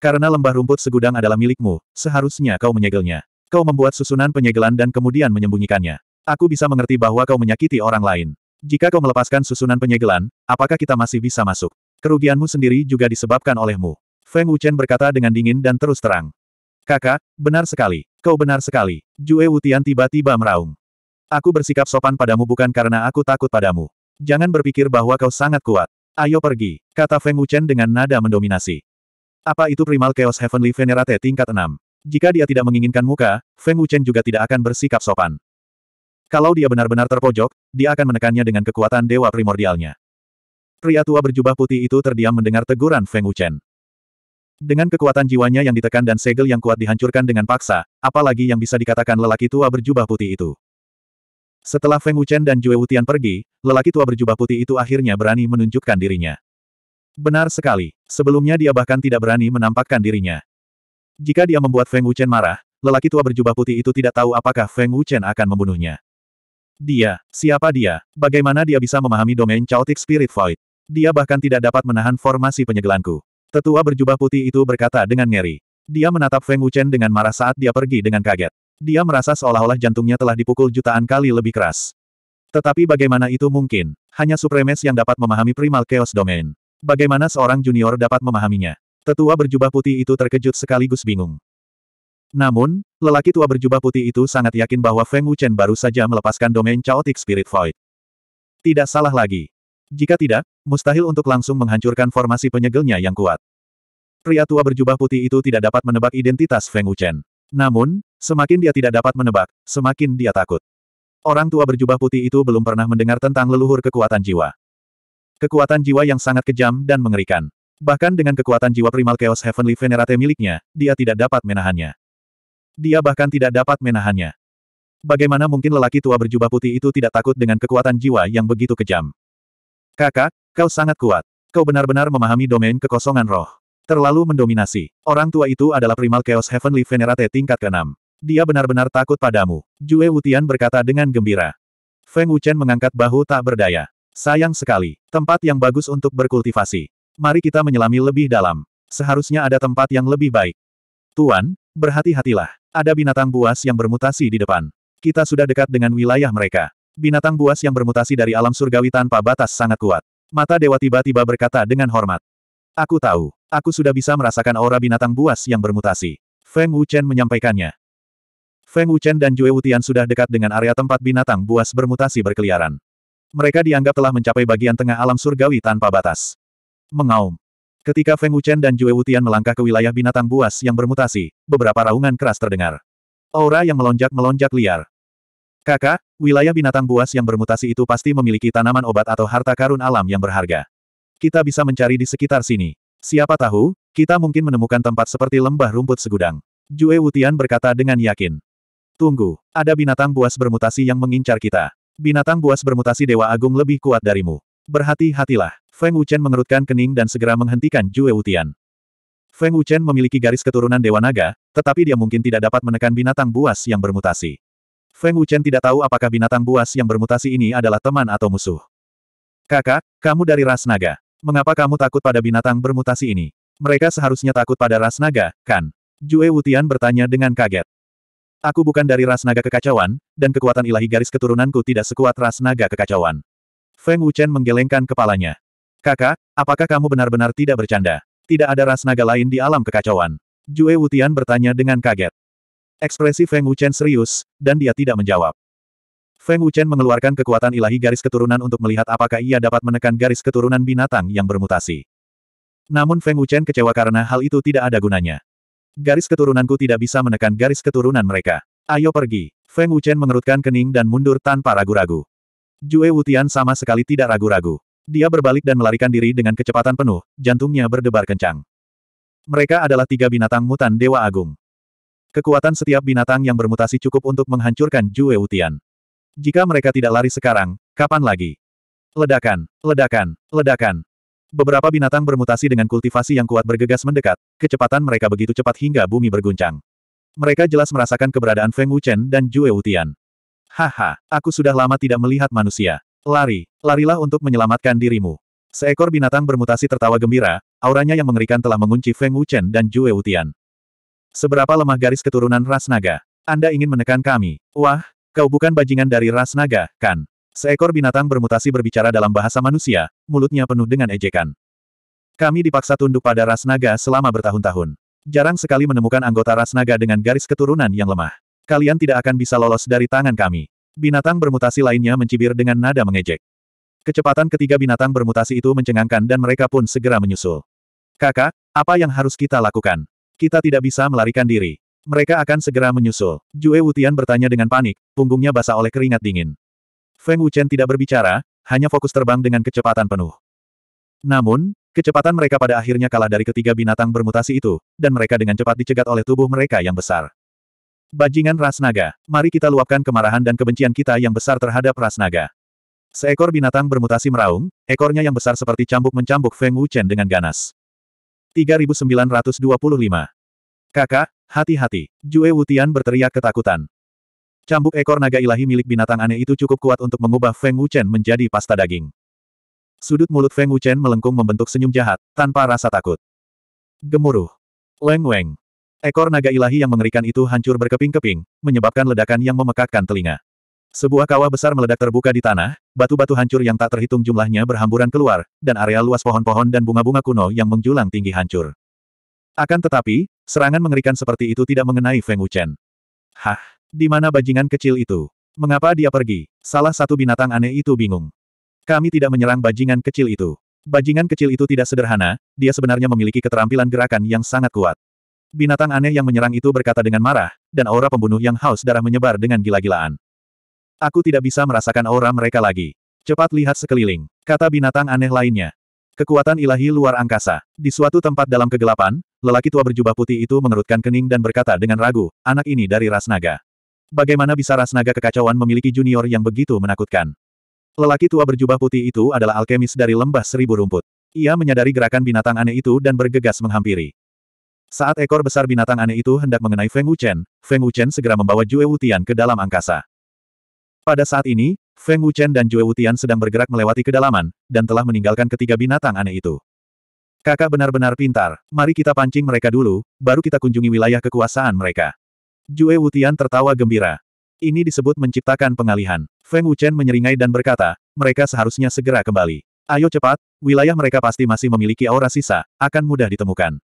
Karena lembah rumput segudang adalah milikmu, seharusnya kau menyegelnya. Kau membuat susunan penyegelan dan kemudian menyembunyikannya. Aku bisa mengerti bahwa kau menyakiti orang lain. Jika kau melepaskan susunan penyegelan, apakah kita masih bisa masuk? Kerugianmu sendiri juga disebabkan olehmu. Feng Wuchen berkata dengan dingin dan terus terang. Kakak, benar sekali. Kau benar sekali. Jue Wutian tiba-tiba meraung. Aku bersikap sopan padamu bukan karena aku takut padamu. Jangan berpikir bahwa kau sangat kuat. Ayo pergi, kata Feng Wuchen dengan nada mendominasi. Apa itu Primal Chaos Heavenly Venerate tingkat 6? Jika dia tidak menginginkan muka, Feng Wuchen juga tidak akan bersikap sopan. Kalau dia benar-benar terpojok, dia akan menekannya dengan kekuatan dewa primordialnya. Pria tua berjubah putih itu terdiam mendengar teguran Feng Wuchen. Dengan kekuatan jiwanya yang ditekan dan segel yang kuat dihancurkan dengan paksa, apalagi yang bisa dikatakan lelaki tua berjubah putih itu. Setelah Feng Wuchen dan Jue Wutian pergi, lelaki tua berjubah putih itu akhirnya berani menunjukkan dirinya. Benar sekali, sebelumnya dia bahkan tidak berani menampakkan dirinya. Jika dia membuat Feng Wuchen marah, lelaki tua berjubah putih itu tidak tahu apakah Feng Wuchen akan membunuhnya. Dia, siapa dia, bagaimana dia bisa memahami domain Chaotic Spirit Void? Dia bahkan tidak dapat menahan formasi penyegelanku. Tetua berjubah putih itu berkata dengan ngeri. Dia menatap Feng Wuchen dengan marah saat dia pergi dengan kaget. Dia merasa seolah-olah jantungnya telah dipukul jutaan kali lebih keras. Tetapi bagaimana itu mungkin? Hanya Supremes yang dapat memahami Primal Chaos Domain. Bagaimana seorang junior dapat memahaminya? Tetua berjubah putih itu terkejut sekaligus bingung. Namun, lelaki tua berjubah putih itu sangat yakin bahwa Feng Wuchen baru saja melepaskan domain Chaotic Spirit Void. Tidak salah lagi. Jika tidak, mustahil untuk langsung menghancurkan formasi penyegelnya yang kuat. Pria tua berjubah putih itu tidak dapat menebak identitas Feng Wuchen. Namun, semakin dia tidak dapat menebak, semakin dia takut. Orang tua berjubah putih itu belum pernah mendengar tentang leluhur kekuatan jiwa. Kekuatan jiwa yang sangat kejam dan mengerikan. Bahkan dengan kekuatan jiwa primal Chaos Heavenly Venerate miliknya, dia tidak dapat menahannya. Dia bahkan tidak dapat menahannya. Bagaimana mungkin lelaki tua berjubah putih itu tidak takut dengan kekuatan jiwa yang begitu kejam? Kakak, kau sangat kuat. Kau benar-benar memahami domain kekosongan roh. Terlalu mendominasi. Orang tua itu adalah primal Chaos Heavenly Venerate tingkat ke-6. Dia benar-benar takut padamu. Jue Wutian berkata dengan gembira. Feng Wuchen mengangkat bahu tak berdaya. Sayang sekali. Tempat yang bagus untuk berkultivasi. Mari kita menyelami lebih dalam. Seharusnya ada tempat yang lebih baik. Tuan, berhati-hatilah. Ada binatang buas yang bermutasi di depan. Kita sudah dekat dengan wilayah mereka. Binatang buas yang bermutasi dari alam surgawi tanpa batas sangat kuat. Mata dewa tiba-tiba berkata dengan hormat. Aku tahu. Aku sudah bisa merasakan aura binatang buas yang bermutasi. Feng Wuchen menyampaikannya. Feng Wuchen dan Jue Wutian sudah dekat dengan area tempat binatang buas bermutasi berkeliaran. Mereka dianggap telah mencapai bagian tengah alam surgawi tanpa batas. Mengaum. Ketika Feng Wuchen dan Jue Wutian melangkah ke wilayah binatang buas yang bermutasi, beberapa raungan keras terdengar. Aura yang melonjak-melonjak liar. Kakak, wilayah binatang buas yang bermutasi itu pasti memiliki tanaman obat atau harta karun alam yang berharga kita bisa mencari di sekitar sini. Siapa tahu, kita mungkin menemukan tempat seperti lembah rumput segudang. Jue Wutian berkata dengan yakin. Tunggu, ada binatang buas bermutasi yang mengincar kita. Binatang buas bermutasi Dewa Agung lebih kuat darimu. Berhati-hatilah. Feng Wuchen mengerutkan kening dan segera menghentikan Jue Wutian. Feng Wuchen memiliki garis keturunan Dewa Naga, tetapi dia mungkin tidak dapat menekan binatang buas yang bermutasi. Feng Wuchen tidak tahu apakah binatang buas yang bermutasi ini adalah teman atau musuh. Kakak, kamu dari ras naga. Mengapa kamu takut pada binatang bermutasi ini? Mereka seharusnya takut pada ras naga, kan? Jue Wutian bertanya dengan kaget. Aku bukan dari ras naga kekacauan, dan kekuatan ilahi garis keturunanku tidak sekuat ras naga kekacauan. Feng Wuchen menggelengkan kepalanya. Kakak, apakah kamu benar-benar tidak bercanda? Tidak ada ras naga lain di alam kekacauan. Jue Wutian bertanya dengan kaget. Ekspresi Feng Wuchen serius, dan dia tidak menjawab. Feng Wuchen mengeluarkan kekuatan ilahi garis keturunan untuk melihat apakah ia dapat menekan garis keturunan binatang yang bermutasi. Namun Feng Wuchen kecewa karena hal itu tidak ada gunanya. Garis keturunanku tidak bisa menekan garis keturunan mereka. Ayo pergi. Feng Wuchen mengerutkan kening dan mundur tanpa ragu-ragu. Jue Wutian sama sekali tidak ragu-ragu. Dia berbalik dan melarikan diri dengan kecepatan penuh, jantungnya berdebar kencang. Mereka adalah tiga binatang mutan Dewa Agung. Kekuatan setiap binatang yang bermutasi cukup untuk menghancurkan Jue Wutian. Jika mereka tidak lari sekarang, kapan lagi? Ledakan, ledakan, ledakan. Beberapa binatang bermutasi dengan kultivasi yang kuat bergegas mendekat, kecepatan mereka begitu cepat hingga bumi berguncang. Mereka jelas merasakan keberadaan Feng Wuchen dan Jue Wutian. Haha, aku sudah lama tidak melihat manusia. Lari, larilah untuk menyelamatkan dirimu. Seekor binatang bermutasi tertawa gembira, auranya yang mengerikan telah mengunci Feng Wuchen dan Jue Wutian. Seberapa lemah garis keturunan ras naga? Anda ingin menekan kami? Wah, Kau bukan bajingan dari ras naga, kan? Seekor binatang bermutasi berbicara dalam bahasa manusia, mulutnya penuh dengan ejekan. Kami dipaksa tunduk pada ras naga selama bertahun-tahun. Jarang sekali menemukan anggota ras naga dengan garis keturunan yang lemah. Kalian tidak akan bisa lolos dari tangan kami. Binatang bermutasi lainnya mencibir dengan nada mengejek. Kecepatan ketiga binatang bermutasi itu mencengangkan dan mereka pun segera menyusul. Kakak, apa yang harus kita lakukan? Kita tidak bisa melarikan diri. Mereka akan segera menyusul. Jue Wutian bertanya dengan panik, punggungnya basah oleh keringat dingin. Feng Wuchen tidak berbicara, hanya fokus terbang dengan kecepatan penuh. Namun, kecepatan mereka pada akhirnya kalah dari ketiga binatang bermutasi itu, dan mereka dengan cepat dicegat oleh tubuh mereka yang besar. Bajingan ras naga, mari kita luapkan kemarahan dan kebencian kita yang besar terhadap ras naga. Seekor binatang bermutasi meraung, ekornya yang besar seperti cambuk mencambuk Feng Wuchen dengan ganas. 3925 Kakak, hati-hati. Jue Wutian berteriak ketakutan. Cambuk ekor naga ilahi milik binatang aneh itu cukup kuat untuk mengubah Feng Wuchen menjadi pasta daging. Sudut mulut Feng Wuchen melengkung membentuk senyum jahat, tanpa rasa takut. Gemuruh. Leng-weng. Ekor naga ilahi yang mengerikan itu hancur berkeping-keping, menyebabkan ledakan yang memekakkan telinga. Sebuah kawah besar meledak terbuka di tanah, batu-batu hancur yang tak terhitung jumlahnya berhamburan keluar, dan area luas pohon-pohon dan bunga-bunga kuno yang menjulang tinggi hancur. Akan tetapi, Serangan mengerikan seperti itu tidak mengenai Feng Wuchen. Hah, di mana bajingan kecil itu? Mengapa dia pergi? Salah satu binatang aneh itu bingung. Kami tidak menyerang bajingan kecil itu. Bajingan kecil itu tidak sederhana, dia sebenarnya memiliki keterampilan gerakan yang sangat kuat. Binatang aneh yang menyerang itu berkata dengan marah, dan aura pembunuh yang haus darah menyebar dengan gila-gilaan. Aku tidak bisa merasakan aura mereka lagi. Cepat lihat sekeliling, kata binatang aneh lainnya. Kekuatan ilahi luar angkasa. Di suatu tempat dalam kegelapan, lelaki tua berjubah putih itu mengerutkan kening dan berkata dengan ragu, anak ini dari ras naga. Bagaimana bisa ras naga kekacauan memiliki junior yang begitu menakutkan? Lelaki tua berjubah putih itu adalah alkemis dari lembah seribu rumput. Ia menyadari gerakan binatang aneh itu dan bergegas menghampiri. Saat ekor besar binatang aneh itu hendak mengenai Feng Wuchen, Feng Wuchen segera membawa Jue Wutian ke dalam angkasa. Pada saat ini, Feng Wuchen dan Jue Wutian sedang bergerak melewati kedalaman, dan telah meninggalkan ketiga binatang aneh itu. Kakak benar-benar pintar, mari kita pancing mereka dulu, baru kita kunjungi wilayah kekuasaan mereka. Jue Wutian tertawa gembira. Ini disebut menciptakan pengalihan. Feng Wuchen menyeringai dan berkata, mereka seharusnya segera kembali. Ayo cepat, wilayah mereka pasti masih memiliki aura sisa, akan mudah ditemukan.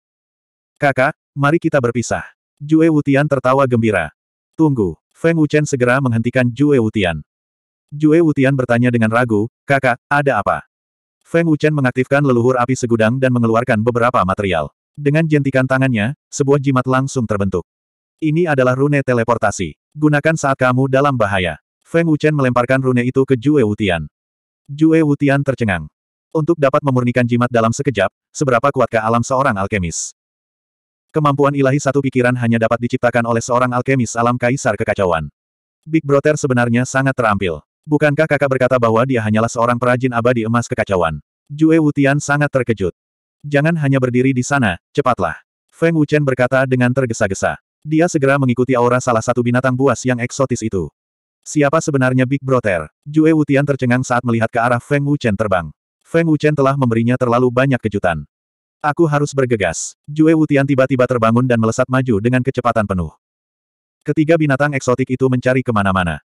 Kakak, mari kita berpisah. Jue Wutian tertawa gembira. Tunggu, Feng Wuchen segera menghentikan Jue Wutian. Jue Wutian bertanya dengan ragu, kakak, ada apa? Feng Wuchen mengaktifkan leluhur api segudang dan mengeluarkan beberapa material. Dengan jentikan tangannya, sebuah jimat langsung terbentuk. Ini adalah rune teleportasi. Gunakan saat kamu dalam bahaya. Feng Wuchen melemparkan rune itu ke Jue Wutian. Jue Wutian tercengang. Untuk dapat memurnikan jimat dalam sekejap, seberapa kuatkah alam seorang alkemis? Kemampuan ilahi satu pikiran hanya dapat diciptakan oleh seorang alkemis alam kaisar kekacauan. Big Brother sebenarnya sangat terampil. Bukankah kakak berkata bahwa dia hanyalah seorang perajin abadi emas kekacauan? Jue Wutian sangat terkejut. Jangan hanya berdiri di sana, cepatlah. Feng Wuchen berkata dengan tergesa-gesa. Dia segera mengikuti aura salah satu binatang buas yang eksotis itu. Siapa sebenarnya Big Brother? Jue Wutian tercengang saat melihat ke arah Feng Wuchen terbang. Feng Wuchen telah memberinya terlalu banyak kejutan. Aku harus bergegas. Jue Wutian tiba-tiba terbangun dan melesat maju dengan kecepatan penuh. Ketiga binatang eksotik itu mencari kemana-mana.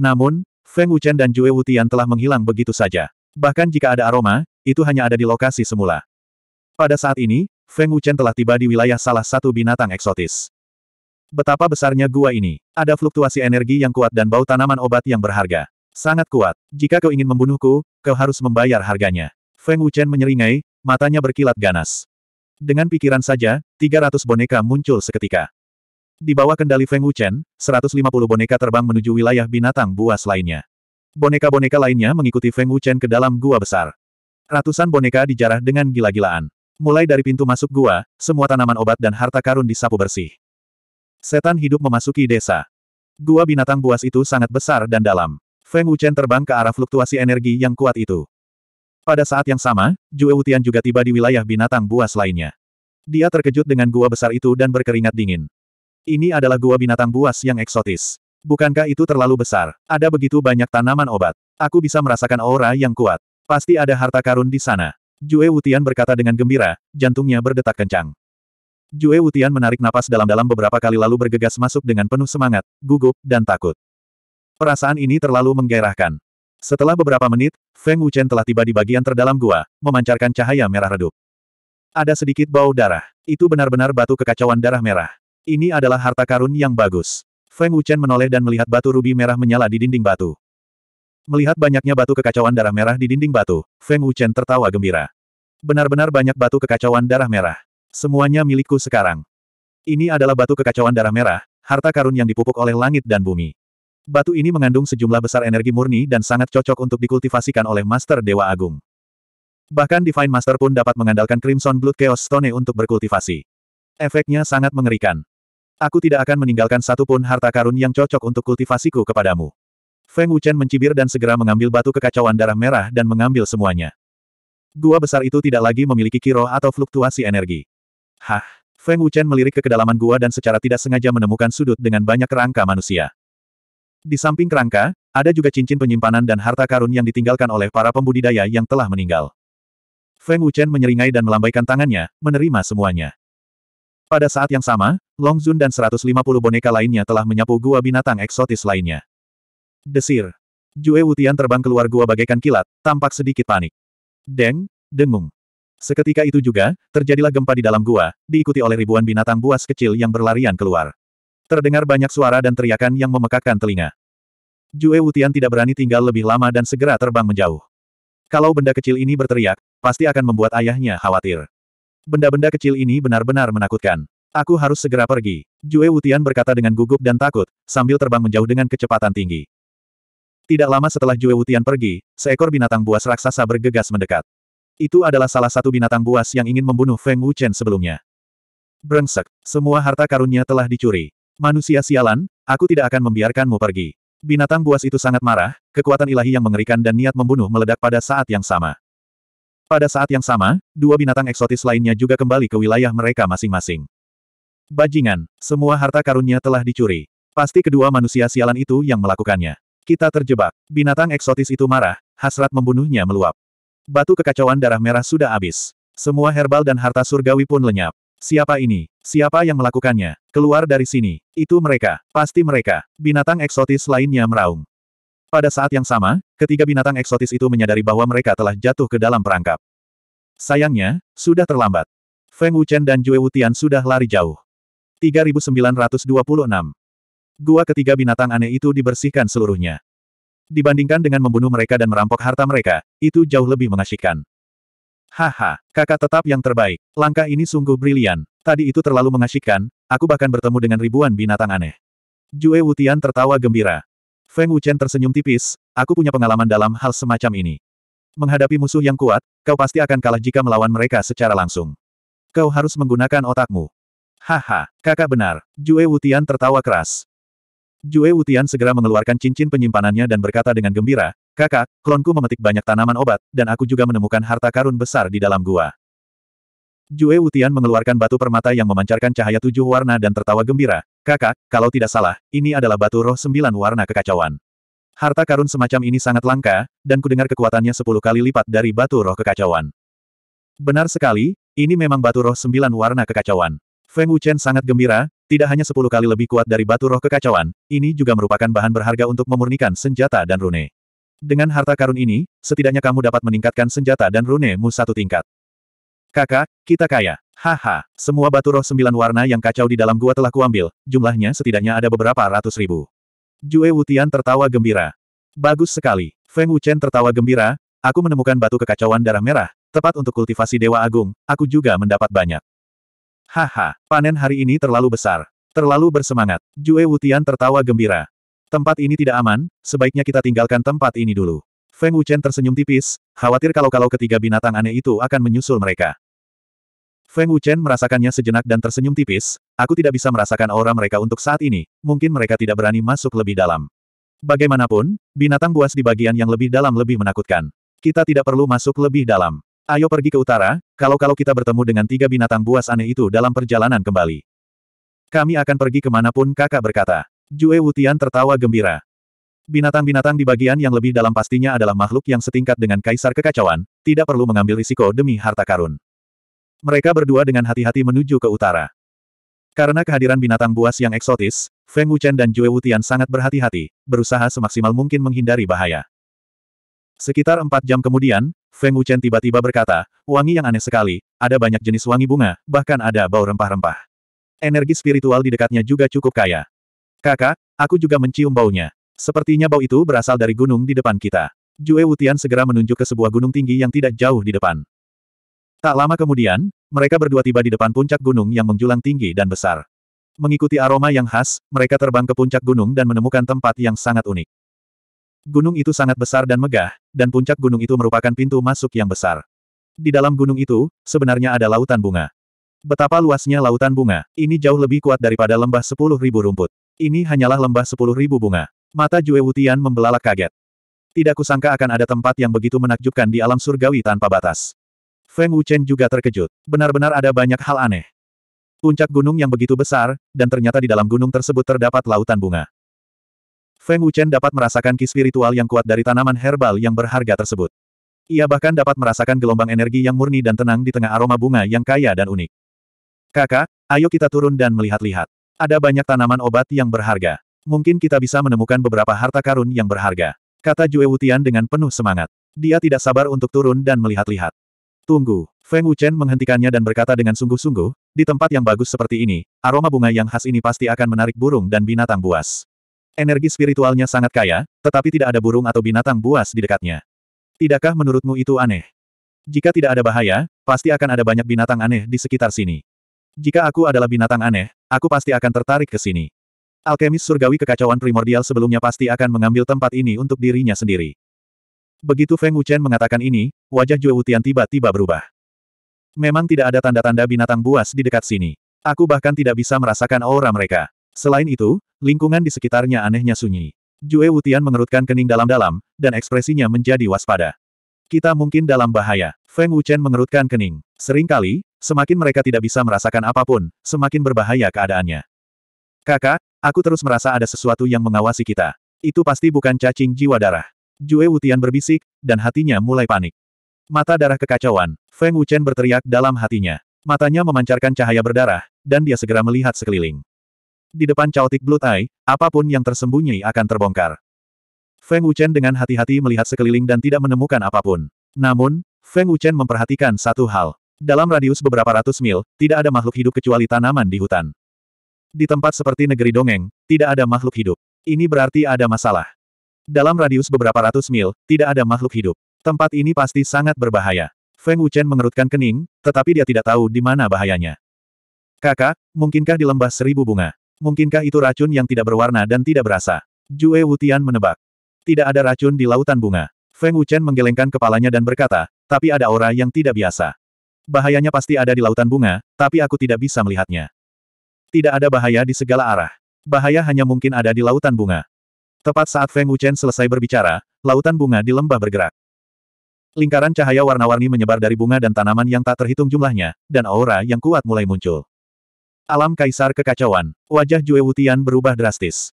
Namun, Feng Wuchen dan Jue Wutian telah menghilang begitu saja. Bahkan jika ada aroma, itu hanya ada di lokasi semula. Pada saat ini, Feng Wuchen telah tiba di wilayah salah satu binatang eksotis. Betapa besarnya gua ini. Ada fluktuasi energi yang kuat dan bau tanaman obat yang berharga. Sangat kuat. Jika kau ingin membunuhku, kau harus membayar harganya. Feng Wuchen menyeringai, matanya berkilat ganas. Dengan pikiran saja, 300 boneka muncul seketika. Di bawah kendali Feng Wuchen, 150 boneka terbang menuju wilayah binatang buas lainnya. Boneka-boneka lainnya mengikuti Feng Wuchen ke dalam gua besar. Ratusan boneka dijarah dengan gila-gilaan. Mulai dari pintu masuk gua, semua tanaman obat dan harta karun disapu bersih. Setan hidup memasuki desa. Gua binatang buas itu sangat besar dan dalam. Feng Wuchen terbang ke arah fluktuasi energi yang kuat itu. Pada saat yang sama, Jue Wutian juga tiba di wilayah binatang buas lainnya. Dia terkejut dengan gua besar itu dan berkeringat dingin. Ini adalah gua binatang buas yang eksotis. Bukankah itu terlalu besar? Ada begitu banyak tanaman obat. Aku bisa merasakan aura yang kuat. Pasti ada harta karun di sana. Jue Wutian berkata dengan gembira, jantungnya berdetak kencang. Jue Wutian menarik napas dalam-dalam beberapa kali lalu bergegas masuk dengan penuh semangat, gugup, dan takut. Perasaan ini terlalu menggairahkan. Setelah beberapa menit, Feng Wuchen telah tiba di bagian terdalam gua, memancarkan cahaya merah redup. Ada sedikit bau darah. Itu benar-benar batu kekacauan darah merah. Ini adalah harta karun yang bagus. Feng Wuchen menoleh dan melihat batu rubi merah menyala di dinding batu. Melihat banyaknya batu kekacauan darah merah di dinding batu, Feng Wuchen tertawa gembira. Benar-benar banyak batu kekacauan darah merah. Semuanya milikku sekarang. Ini adalah batu kekacauan darah merah, harta karun yang dipupuk oleh langit dan bumi. Batu ini mengandung sejumlah besar energi murni dan sangat cocok untuk dikultivasikan oleh Master Dewa Agung. Bahkan Divine Master pun dapat mengandalkan Crimson Blood Chaos Stone untuk berkultivasi. Efeknya sangat mengerikan. Aku tidak akan meninggalkan satu pun harta karun yang cocok untuk kultivasiku kepadamu. Feng Wuchen mencibir dan segera mengambil batu kekacauan darah merah dan mengambil semuanya. Gua besar itu tidak lagi memiliki kiro atau fluktuasi energi. Hah! Feng Wuchen melirik ke kedalaman gua dan secara tidak sengaja menemukan sudut dengan banyak kerangka manusia. Di samping kerangka, ada juga cincin penyimpanan dan harta karun yang ditinggalkan oleh para pembudidaya yang telah meninggal. Feng Wuchen menyeringai dan melambaikan tangannya, menerima semuanya. Pada saat yang sama, Long Zun dan 150 boneka lainnya telah menyapu gua binatang eksotis lainnya. Desir. Jue Wutian terbang keluar gua bagaikan kilat, tampak sedikit panik. Deng, dengung. Seketika itu juga, terjadilah gempa di dalam gua, diikuti oleh ribuan binatang buas kecil yang berlarian keluar. Terdengar banyak suara dan teriakan yang memekakkan telinga. Jue Wutian tidak berani tinggal lebih lama dan segera terbang menjauh. Kalau benda kecil ini berteriak, pasti akan membuat ayahnya khawatir. Benda-benda kecil ini benar-benar menakutkan. Aku harus segera pergi. Jue Wutian berkata dengan gugup dan takut, sambil terbang menjauh dengan kecepatan tinggi. Tidak lama setelah Jue Wutian pergi, seekor binatang buas raksasa bergegas mendekat. Itu adalah salah satu binatang buas yang ingin membunuh Feng Wuchen sebelumnya. Brengsek, semua harta karunnya telah dicuri. Manusia sialan, aku tidak akan membiarkanmu pergi. Binatang buas itu sangat marah, kekuatan ilahi yang mengerikan dan niat membunuh meledak pada saat yang sama. Pada saat yang sama, dua binatang eksotis lainnya juga kembali ke wilayah mereka masing-masing. Bajingan, semua harta karunnya telah dicuri. Pasti kedua manusia sialan itu yang melakukannya. Kita terjebak. Binatang eksotis itu marah, hasrat membunuhnya meluap. Batu kekacauan darah merah sudah habis. Semua herbal dan harta surgawi pun lenyap. Siapa ini? Siapa yang melakukannya? Keluar dari sini. Itu mereka. Pasti mereka. Binatang eksotis lainnya meraung. Pada saat yang sama, ketiga binatang eksotis itu menyadari bahwa mereka telah jatuh ke dalam perangkap. Sayangnya, sudah terlambat. Feng Wuchen dan Jue Wutian sudah lari jauh. 3926. Gua ketiga binatang aneh itu dibersihkan seluruhnya. Dibandingkan dengan membunuh mereka dan merampok harta mereka, itu jauh lebih mengasyikkan. Haha, kakak tetap yang terbaik. Langkah ini sungguh brilian. Tadi itu terlalu mengasyikkan, aku bahkan bertemu dengan ribuan binatang aneh. Jue Wutian tertawa gembira. Feng Wuchen tersenyum tipis, aku punya pengalaman dalam hal semacam ini. Menghadapi musuh yang kuat, kau pasti akan kalah jika melawan mereka secara langsung. Kau harus menggunakan otakmu. Haha, kakak benar. Jue Wutian tertawa keras. Jue Wutian segera mengeluarkan cincin penyimpanannya dan berkata dengan gembira, Kakak, klonku memetik banyak tanaman obat, dan aku juga menemukan harta karun besar di dalam gua. Jue Wutian mengeluarkan batu permata yang memancarkan cahaya tujuh warna dan tertawa gembira, Kakak, kalau tidak salah, ini adalah batu roh sembilan warna kekacauan. Harta karun semacam ini sangat langka, dan kudengar kekuatannya sepuluh kali lipat dari batu roh kekacauan. Benar sekali, ini memang batu roh sembilan warna kekacauan. Feng Wuchen sangat gembira, tidak hanya sepuluh kali lebih kuat dari batu roh kekacauan, ini juga merupakan bahan berharga untuk memurnikan senjata dan rune. Dengan harta karun ini, setidaknya kamu dapat meningkatkan senjata dan runemu satu tingkat. Kakak, kita kaya. Haha, semua batu roh sembilan warna yang kacau di dalam gua telah kuambil, jumlahnya setidaknya ada beberapa ratus ribu. Jue Wutian tertawa gembira. Bagus sekali. Feng Wuchen tertawa gembira, aku menemukan batu kekacauan darah merah, tepat untuk kultivasi Dewa Agung, aku juga mendapat banyak. Haha, panen hari ini terlalu besar. Terlalu bersemangat. Jue Wutian tertawa gembira. Tempat ini tidak aman, sebaiknya kita tinggalkan tempat ini dulu. Feng Wuchen tersenyum tipis, khawatir kalau-kalau ketiga binatang aneh itu akan menyusul mereka. Feng Wuchen merasakannya sejenak dan tersenyum tipis, aku tidak bisa merasakan aura mereka untuk saat ini, mungkin mereka tidak berani masuk lebih dalam. Bagaimanapun, binatang buas di bagian yang lebih dalam lebih menakutkan. Kita tidak perlu masuk lebih dalam. Ayo pergi ke utara, kalau-kalau kita bertemu dengan tiga binatang buas aneh itu dalam perjalanan kembali. Kami akan pergi kemanapun kakak berkata. Jue Wutian tertawa gembira. Binatang-binatang di bagian yang lebih dalam pastinya adalah makhluk yang setingkat dengan kaisar kekacauan, tidak perlu mengambil risiko demi harta karun. Mereka berdua dengan hati-hati menuju ke utara. Karena kehadiran binatang buas yang eksotis, Feng Wuchen dan Jue Wutian sangat berhati-hati, berusaha semaksimal mungkin menghindari bahaya. Sekitar empat jam kemudian, Feng Wuchen tiba-tiba berkata, wangi yang aneh sekali, ada banyak jenis wangi bunga, bahkan ada bau rempah-rempah. Energi spiritual di dekatnya juga cukup kaya. Kakak, aku juga mencium baunya. Sepertinya bau itu berasal dari gunung di depan kita. Jue Wutian segera menunjuk ke sebuah gunung tinggi yang tidak jauh di depan. Tak lama kemudian, mereka berdua tiba di depan puncak gunung yang menjulang tinggi dan besar. Mengikuti aroma yang khas, mereka terbang ke puncak gunung dan menemukan tempat yang sangat unik. Gunung itu sangat besar dan megah, dan puncak gunung itu merupakan pintu masuk yang besar. Di dalam gunung itu, sebenarnya ada lautan bunga. Betapa luasnya lautan bunga, ini jauh lebih kuat daripada lembah sepuluh ribu rumput. Ini hanyalah lembah sepuluh ribu bunga. Mata Jue Wutian membelalak kaget. Tidak kusangka akan ada tempat yang begitu menakjubkan di alam surgawi tanpa batas. Feng Wuchen juga terkejut. Benar-benar ada banyak hal aneh. Puncak gunung yang begitu besar, dan ternyata di dalam gunung tersebut terdapat lautan bunga. Feng Wuchen dapat merasakan ki spiritual yang kuat dari tanaman herbal yang berharga tersebut. Ia bahkan dapat merasakan gelombang energi yang murni dan tenang di tengah aroma bunga yang kaya dan unik. Kakak, ayo kita turun dan melihat-lihat. Ada banyak tanaman obat yang berharga. Mungkin kita bisa menemukan beberapa harta karun yang berharga. Kata Jue Wutian dengan penuh semangat. Dia tidak sabar untuk turun dan melihat-lihat. Tunggu. Feng Wuchen menghentikannya dan berkata dengan sungguh-sungguh, di tempat yang bagus seperti ini, aroma bunga yang khas ini pasti akan menarik burung dan binatang buas. Energi spiritualnya sangat kaya, tetapi tidak ada burung atau binatang buas di dekatnya. Tidakkah menurutmu itu aneh? Jika tidak ada bahaya, pasti akan ada banyak binatang aneh di sekitar sini. Jika aku adalah binatang aneh, aku pasti akan tertarik ke sini. Alkemis surgawi kekacauan primordial sebelumnya pasti akan mengambil tempat ini untuk dirinya sendiri. Begitu Feng Wuchen mengatakan ini, wajah Jue Wutian tiba-tiba berubah. Memang tidak ada tanda-tanda binatang buas di dekat sini. Aku bahkan tidak bisa merasakan aura mereka. Selain itu, lingkungan di sekitarnya anehnya sunyi. Jue Wutian mengerutkan kening dalam-dalam, dan ekspresinya menjadi waspada. Kita mungkin dalam bahaya. Feng Wuchen mengerutkan kening. Seringkali, semakin mereka tidak bisa merasakan apapun, semakin berbahaya keadaannya. Kakak, aku terus merasa ada sesuatu yang mengawasi kita. Itu pasti bukan cacing jiwa darah. Jue Wutian berbisik, dan hatinya mulai panik. Mata darah kekacauan, Feng Wuchen berteriak dalam hatinya. Matanya memancarkan cahaya berdarah, dan dia segera melihat sekeliling. Di depan Chaotic Blood Eye, apapun yang tersembunyi akan terbongkar. Feng Wuchen dengan hati-hati melihat sekeliling dan tidak menemukan apapun. Namun, Feng Wuchen memperhatikan satu hal. Dalam radius beberapa ratus mil, tidak ada makhluk hidup kecuali tanaman di hutan. Di tempat seperti negeri dongeng, tidak ada makhluk hidup. Ini berarti ada masalah. Dalam radius beberapa ratus mil, tidak ada makhluk hidup. Tempat ini pasti sangat berbahaya. Feng Wuchen mengerutkan kening, tetapi dia tidak tahu di mana bahayanya. Kakak, mungkinkah di lembah seribu bunga? Mungkinkah itu racun yang tidak berwarna dan tidak berasa? Jue Wutian menebak. Tidak ada racun di lautan bunga. Feng Wuchen menggelengkan kepalanya dan berkata, tapi ada aura yang tidak biasa. Bahayanya pasti ada di lautan bunga, tapi aku tidak bisa melihatnya. Tidak ada bahaya di segala arah. Bahaya hanya mungkin ada di lautan bunga. Tepat saat Feng Wuchen selesai berbicara, lautan bunga di lembah bergerak. Lingkaran cahaya warna-warni menyebar dari bunga dan tanaman yang tak terhitung jumlahnya, dan aura yang kuat mulai muncul. Alam kaisar kekacauan, wajah Jue Wutian berubah drastis.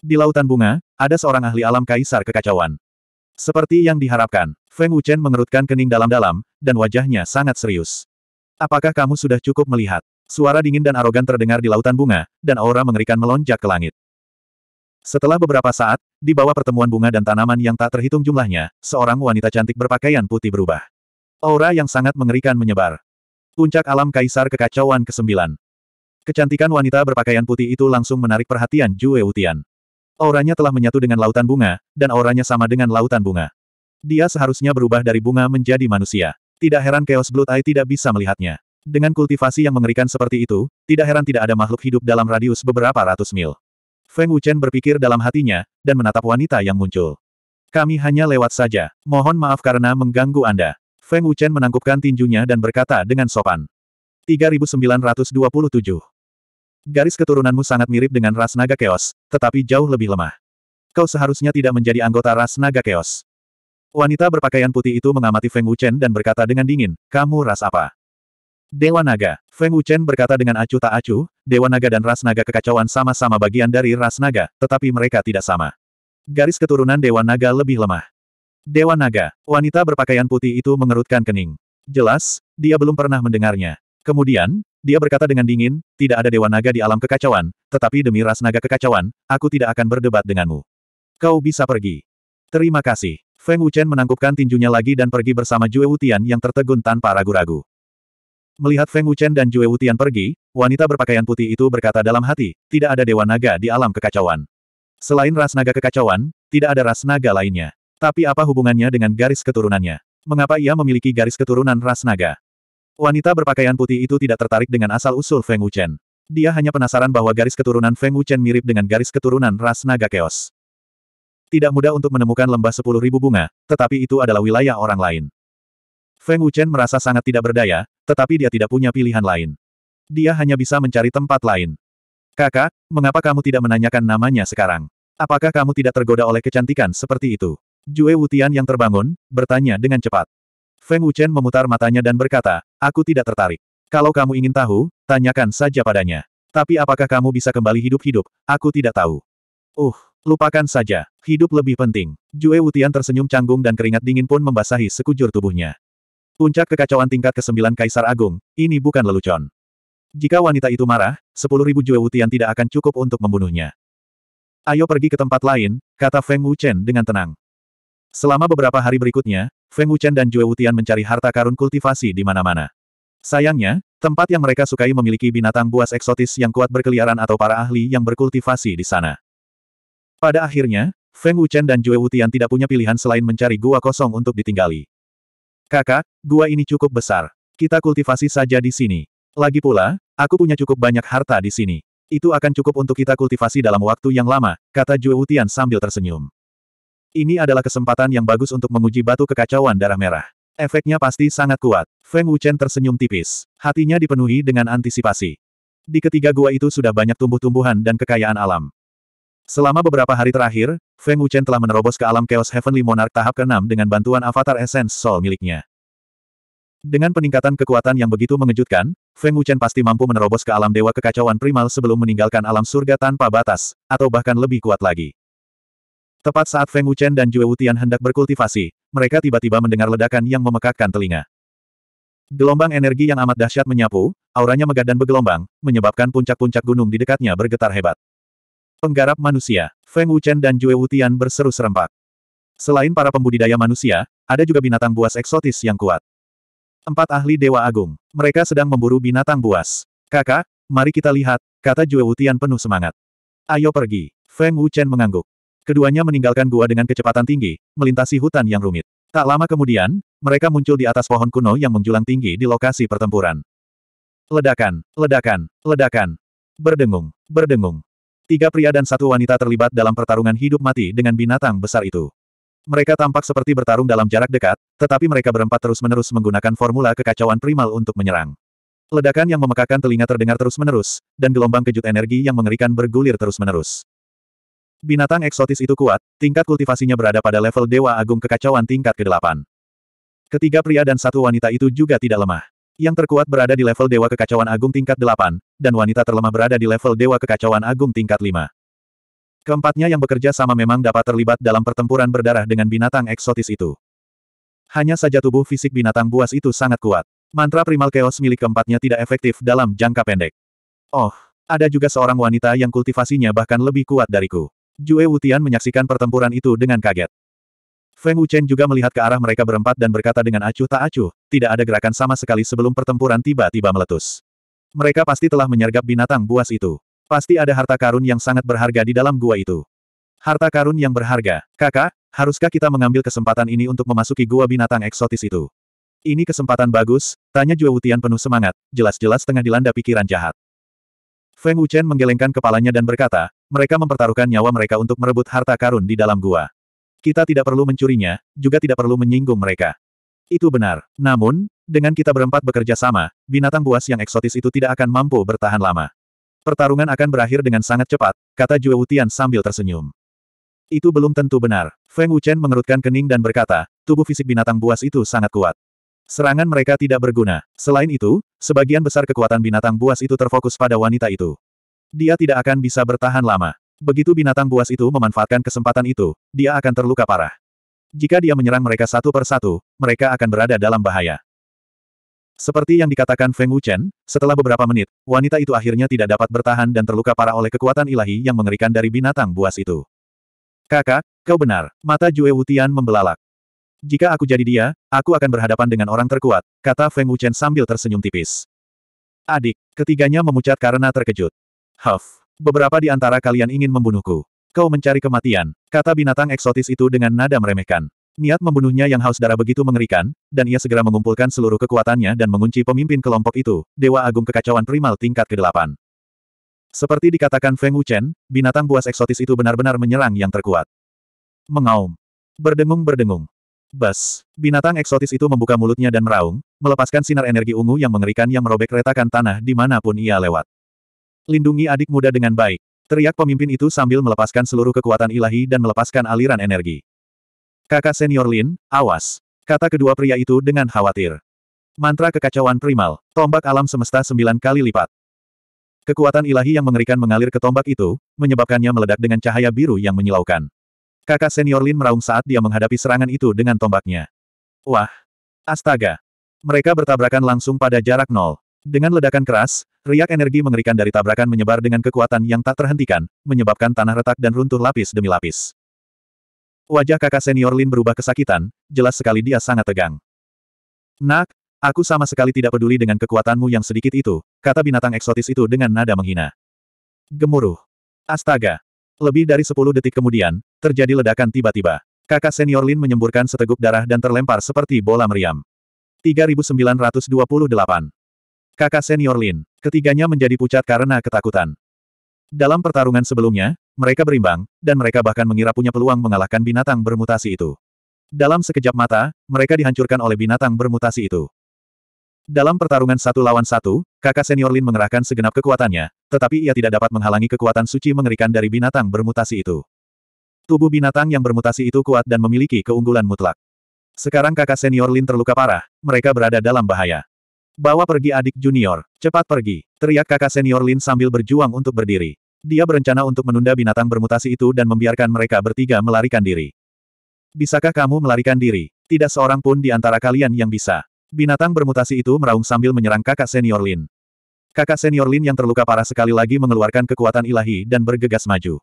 Di lautan bunga, ada seorang ahli alam kaisar kekacauan. Seperti yang diharapkan, Feng Wuchen mengerutkan kening dalam-dalam, dan wajahnya sangat serius. Apakah kamu sudah cukup melihat? Suara dingin dan arogan terdengar di lautan bunga, dan aura mengerikan melonjak ke langit. Setelah beberapa saat, di bawah pertemuan bunga dan tanaman yang tak terhitung jumlahnya, seorang wanita cantik berpakaian putih berubah. Aura yang sangat mengerikan menyebar. Puncak alam kaisar kekacauan ke-9. Kecantikan wanita berpakaian putih itu langsung menarik perhatian Jue Utian. Auranya telah menyatu dengan lautan bunga, dan auranya sama dengan lautan bunga. Dia seharusnya berubah dari bunga menjadi manusia. Tidak heran Chaos Blood Eye tidak bisa melihatnya. Dengan kultivasi yang mengerikan seperti itu, tidak heran tidak ada makhluk hidup dalam radius beberapa ratus mil. Feng Wuchen berpikir dalam hatinya, dan menatap wanita yang muncul. Kami hanya lewat saja, mohon maaf karena mengganggu Anda. Feng Wuchen menangkupkan tinjunya dan berkata dengan sopan. 3927 Garis keturunanmu sangat mirip dengan ras naga keos, tetapi jauh lebih lemah. Kau seharusnya tidak menjadi anggota ras naga keos. Wanita berpakaian putih itu mengamati Feng Wuchen dan berkata dengan dingin, kamu ras apa? Dewa naga. Feng Wuchen berkata dengan acuh tak acuh, dewa naga dan ras naga kekacauan sama-sama bagian dari ras naga, tetapi mereka tidak sama. Garis keturunan dewa naga lebih lemah. Dewa naga. Wanita berpakaian putih itu mengerutkan kening. Jelas, dia belum pernah mendengarnya. Kemudian, dia berkata dengan dingin, tidak ada dewa naga di alam kekacauan, tetapi demi ras naga kekacauan, aku tidak akan berdebat denganmu. Kau bisa pergi. Terima kasih. Feng Wuchen menangkupkan tinjunya lagi dan pergi bersama Jue Wutian yang tertegun tanpa ragu-ragu. Melihat Feng Wuchen dan Jue Wutian pergi, wanita berpakaian putih itu berkata dalam hati, tidak ada dewa naga di alam kekacauan. Selain ras naga kekacauan, tidak ada ras naga lainnya. Tapi apa hubungannya dengan garis keturunannya? Mengapa ia memiliki garis keturunan ras naga? Wanita berpakaian putih itu tidak tertarik dengan asal-usul Feng Wuchen. Dia hanya penasaran bahwa garis keturunan Feng Wuchen mirip dengan garis keturunan ras naga keos. Tidak mudah untuk menemukan lembah sepuluh ribu bunga, tetapi itu adalah wilayah orang lain. Feng Wuchen merasa sangat tidak berdaya, tetapi dia tidak punya pilihan lain. Dia hanya bisa mencari tempat lain. Kakak, mengapa kamu tidak menanyakan namanya sekarang? Apakah kamu tidak tergoda oleh kecantikan seperti itu? Jue Wutian yang terbangun, bertanya dengan cepat. Feng Wuchen memutar matanya dan berkata, Aku tidak tertarik. Kalau kamu ingin tahu, tanyakan saja padanya. Tapi apakah kamu bisa kembali hidup-hidup? Aku tidak tahu. Uh, lupakan saja. Hidup lebih penting. Jue Wutian tersenyum canggung dan keringat dingin pun membasahi sekujur tubuhnya. Puncak kekacauan tingkat ke-9 Kaisar Agung, ini bukan lelucon. Jika wanita itu marah, 10.000 Jue Wutian tidak akan cukup untuk membunuhnya. Ayo pergi ke tempat lain, kata Feng Wuchen dengan tenang. Selama beberapa hari berikutnya, Feng Wuchen dan Jue Wutian mencari harta karun kultivasi di mana-mana. Sayangnya, tempat yang mereka sukai memiliki binatang buas eksotis yang kuat berkeliaran atau para ahli yang berkultivasi di sana. Pada akhirnya, Feng Wuchen dan Jue Wutian tidak punya pilihan selain mencari gua kosong untuk ditinggali. Kakak, gua ini cukup besar. Kita kultivasi saja di sini. Lagi pula, aku punya cukup banyak harta di sini. Itu akan cukup untuk kita kultivasi dalam waktu yang lama, kata Jue Wutian sambil tersenyum. Ini adalah kesempatan yang bagus untuk menguji batu kekacauan darah merah. Efeknya pasti sangat kuat. Feng Wuchen tersenyum tipis. Hatinya dipenuhi dengan antisipasi. Di ketiga gua itu sudah banyak tumbuh-tumbuhan dan kekayaan alam. Selama beberapa hari terakhir, Feng Wuchen telah menerobos ke alam Chaos Heavenly Monarch tahap ke-6 dengan bantuan avatar Essence Soul miliknya. Dengan peningkatan kekuatan yang begitu mengejutkan, Feng Wuchen pasti mampu menerobos ke alam Dewa Kekacauan Primal sebelum meninggalkan alam surga tanpa batas, atau bahkan lebih kuat lagi. Tepat saat Feng Wuchen dan Jue Wutian hendak berkultivasi, mereka tiba-tiba mendengar ledakan yang memekakkan telinga. Gelombang energi yang amat dahsyat menyapu, auranya megah dan bergelombang, menyebabkan puncak-puncak gunung di dekatnya bergetar hebat. Penggarap manusia, Feng Wuchen dan Jue Wutian berseru serempak. Selain para pembudidaya manusia, ada juga binatang buas eksotis yang kuat. Empat ahli Dewa Agung. Mereka sedang memburu binatang buas. Kakak, mari kita lihat, kata Jue Wutian penuh semangat. Ayo pergi. Feng Wuchen mengangguk. Keduanya meninggalkan gua dengan kecepatan tinggi, melintasi hutan yang rumit. Tak lama kemudian, mereka muncul di atas pohon kuno yang menjulang tinggi di lokasi pertempuran. Ledakan, ledakan, ledakan. Berdengung, berdengung. Tiga pria dan satu wanita terlibat dalam pertarungan hidup mati dengan binatang besar itu. Mereka tampak seperti bertarung dalam jarak dekat, tetapi mereka berempat terus-menerus menggunakan formula kekacauan primal untuk menyerang. Ledakan yang memekakan telinga terdengar terus-menerus, dan gelombang kejut energi yang mengerikan bergulir terus-menerus. Binatang eksotis itu kuat, tingkat kultivasinya berada pada level Dewa Agung Kekacauan tingkat ke-8. Ketiga pria dan satu wanita itu juga tidak lemah. Yang terkuat berada di level Dewa Kekacauan Agung tingkat 8, dan wanita terlemah berada di level Dewa Kekacauan Agung tingkat 5. Keempatnya yang bekerja sama memang dapat terlibat dalam pertempuran berdarah dengan binatang eksotis itu. Hanya saja tubuh fisik binatang buas itu sangat kuat. Mantra primal chaos milik keempatnya tidak efektif dalam jangka pendek. Oh, ada juga seorang wanita yang kultivasinya bahkan lebih kuat dariku. Jue Wutian menyaksikan pertempuran itu dengan kaget. Feng Wuchen juga melihat ke arah mereka berempat dan berkata dengan acuh tak acuh, tidak ada gerakan sama sekali sebelum pertempuran tiba-tiba meletus. Mereka pasti telah menyergap binatang buas itu. Pasti ada harta karun yang sangat berharga di dalam gua itu. Harta karun yang berharga. Kakak, haruskah kita mengambil kesempatan ini untuk memasuki gua binatang eksotis itu? Ini kesempatan bagus, tanya Jue Wutian penuh semangat, jelas-jelas tengah dilanda pikiran jahat. Feng Wuchen menggelengkan kepalanya dan berkata, mereka mempertaruhkan nyawa mereka untuk merebut harta karun di dalam gua. Kita tidak perlu mencurinya, juga tidak perlu menyinggung mereka. Itu benar. Namun, dengan kita berempat bekerja sama, binatang buas yang eksotis itu tidak akan mampu bertahan lama. Pertarungan akan berakhir dengan sangat cepat, kata Jue Wutian sambil tersenyum. Itu belum tentu benar. Feng Wuchen mengerutkan kening dan berkata, tubuh fisik binatang buas itu sangat kuat. Serangan mereka tidak berguna. Selain itu, sebagian besar kekuatan binatang buas itu terfokus pada wanita itu. Dia tidak akan bisa bertahan lama. Begitu binatang buas itu memanfaatkan kesempatan itu, dia akan terluka parah. Jika dia menyerang mereka satu per satu, mereka akan berada dalam bahaya. Seperti yang dikatakan Feng Wuchen, setelah beberapa menit, wanita itu akhirnya tidak dapat bertahan dan terluka parah oleh kekuatan ilahi yang mengerikan dari binatang buas itu. Kakak, kau benar, mata Jue Wutian membelalak. Jika aku jadi dia, aku akan berhadapan dengan orang terkuat, kata Feng Wuchen sambil tersenyum tipis. Adik, ketiganya memucat karena terkejut. Huff. Beberapa di antara kalian ingin membunuhku. Kau mencari kematian, kata binatang eksotis itu dengan nada meremehkan. Niat membunuhnya yang haus darah begitu mengerikan, dan ia segera mengumpulkan seluruh kekuatannya dan mengunci pemimpin kelompok itu, Dewa Agung Kekacauan Primal tingkat ke-8. Seperti dikatakan Feng Wuchen, binatang buas eksotis itu benar-benar menyerang yang terkuat. Mengaum. Berdengung-berdengung. Bas. Binatang eksotis itu membuka mulutnya dan meraung, melepaskan sinar energi ungu yang mengerikan yang merobek retakan tanah dimanapun ia lewat. Lindungi adik muda dengan baik. Teriak pemimpin itu sambil melepaskan seluruh kekuatan ilahi dan melepaskan aliran energi. Kakak senior Lin, awas. Kata kedua pria itu dengan khawatir. Mantra kekacauan primal, tombak alam semesta sembilan kali lipat. Kekuatan ilahi yang mengerikan mengalir ke tombak itu, menyebabkannya meledak dengan cahaya biru yang menyilaukan. Kakak senior Lin meraung saat dia menghadapi serangan itu dengan tombaknya. Wah! Astaga! Mereka bertabrakan langsung pada jarak nol. Dengan ledakan keras, riak energi mengerikan dari tabrakan menyebar dengan kekuatan yang tak terhentikan, menyebabkan tanah retak dan runtuh lapis demi lapis. Wajah kakak senior Lin berubah kesakitan, jelas sekali dia sangat tegang. Nak, aku sama sekali tidak peduli dengan kekuatanmu yang sedikit itu, kata binatang eksotis itu dengan nada menghina. Gemuruh. Astaga. Lebih dari 10 detik kemudian, terjadi ledakan tiba-tiba. Kakak senior Lin menyemburkan seteguk darah dan terlempar seperti bola meriam. 3928. Kakak senior Lin, ketiganya menjadi pucat karena ketakutan. Dalam pertarungan sebelumnya, mereka berimbang, dan mereka bahkan mengira punya peluang mengalahkan binatang bermutasi itu. Dalam sekejap mata, mereka dihancurkan oleh binatang bermutasi itu. Dalam pertarungan satu lawan satu, kakak senior Lin mengerahkan segenap kekuatannya, tetapi ia tidak dapat menghalangi kekuatan suci mengerikan dari binatang bermutasi itu. Tubuh binatang yang bermutasi itu kuat dan memiliki keunggulan mutlak. Sekarang kakak senior Lin terluka parah, mereka berada dalam bahaya. Bawa pergi adik junior, cepat pergi, teriak kakak senior Lin sambil berjuang untuk berdiri. Dia berencana untuk menunda binatang bermutasi itu dan membiarkan mereka bertiga melarikan diri. Bisakah kamu melarikan diri? Tidak seorang pun di antara kalian yang bisa. Binatang bermutasi itu meraung sambil menyerang kakak senior Lin. Kakak senior Lin yang terluka parah sekali lagi mengeluarkan kekuatan ilahi dan bergegas maju.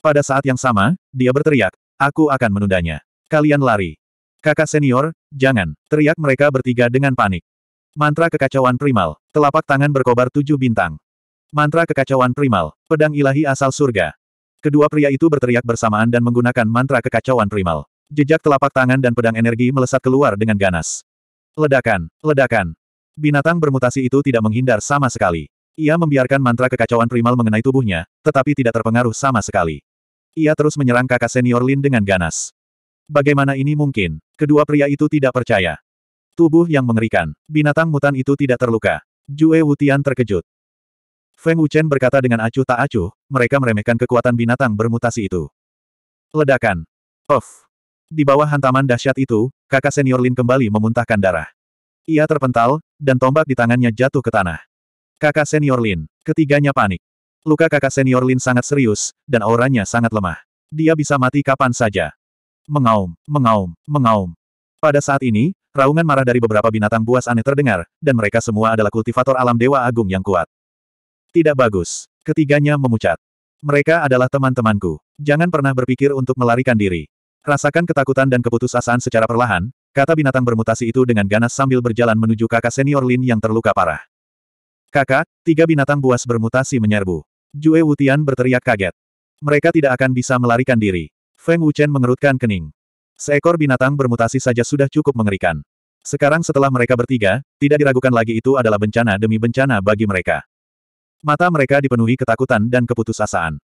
Pada saat yang sama, dia berteriak, aku akan menundanya. Kalian lari. Kakak senior, jangan, teriak mereka bertiga dengan panik. Mantra kekacauan primal. Telapak tangan berkobar tujuh bintang. Mantra kekacauan primal. Pedang ilahi asal surga. Kedua pria itu berteriak bersamaan dan menggunakan mantra kekacauan primal. Jejak telapak tangan dan pedang energi melesat keluar dengan ganas. Ledakan, ledakan. Binatang bermutasi itu tidak menghindar sama sekali. Ia membiarkan mantra kekacauan primal mengenai tubuhnya, tetapi tidak terpengaruh sama sekali. Ia terus menyerang kakak senior Lin dengan ganas. Bagaimana ini mungkin? Kedua pria itu tidak percaya. Tubuh yang mengerikan. Binatang mutan itu tidak terluka. Jue Wutian terkejut. Feng Wuchen berkata dengan acuh tak acuh, mereka meremehkan kekuatan binatang bermutasi itu. Ledakan. Of. Di bawah hantaman dahsyat itu, kakak senior Lin kembali memuntahkan darah. Ia terpental, dan tombak di tangannya jatuh ke tanah. Kakak senior Lin. Ketiganya panik. Luka kakak senior Lin sangat serius, dan auranya sangat lemah. Dia bisa mati kapan saja. Mengaum, mengaum, mengaum. Pada saat ini, Raungan marah dari beberapa binatang buas aneh terdengar, dan mereka semua adalah kultivator alam Dewa Agung yang kuat. Tidak bagus. Ketiganya memucat. Mereka adalah teman-temanku. Jangan pernah berpikir untuk melarikan diri. Rasakan ketakutan dan keputusasaan secara perlahan, kata binatang bermutasi itu dengan ganas sambil berjalan menuju kakak senior Lin yang terluka parah. Kakak, tiga binatang buas bermutasi menyerbu. Jue Wutian berteriak kaget. Mereka tidak akan bisa melarikan diri. Feng Wuchen mengerutkan kening. Seekor binatang bermutasi saja sudah cukup mengerikan. Sekarang setelah mereka bertiga, tidak diragukan lagi itu adalah bencana demi bencana bagi mereka. Mata mereka dipenuhi ketakutan dan keputusasaan.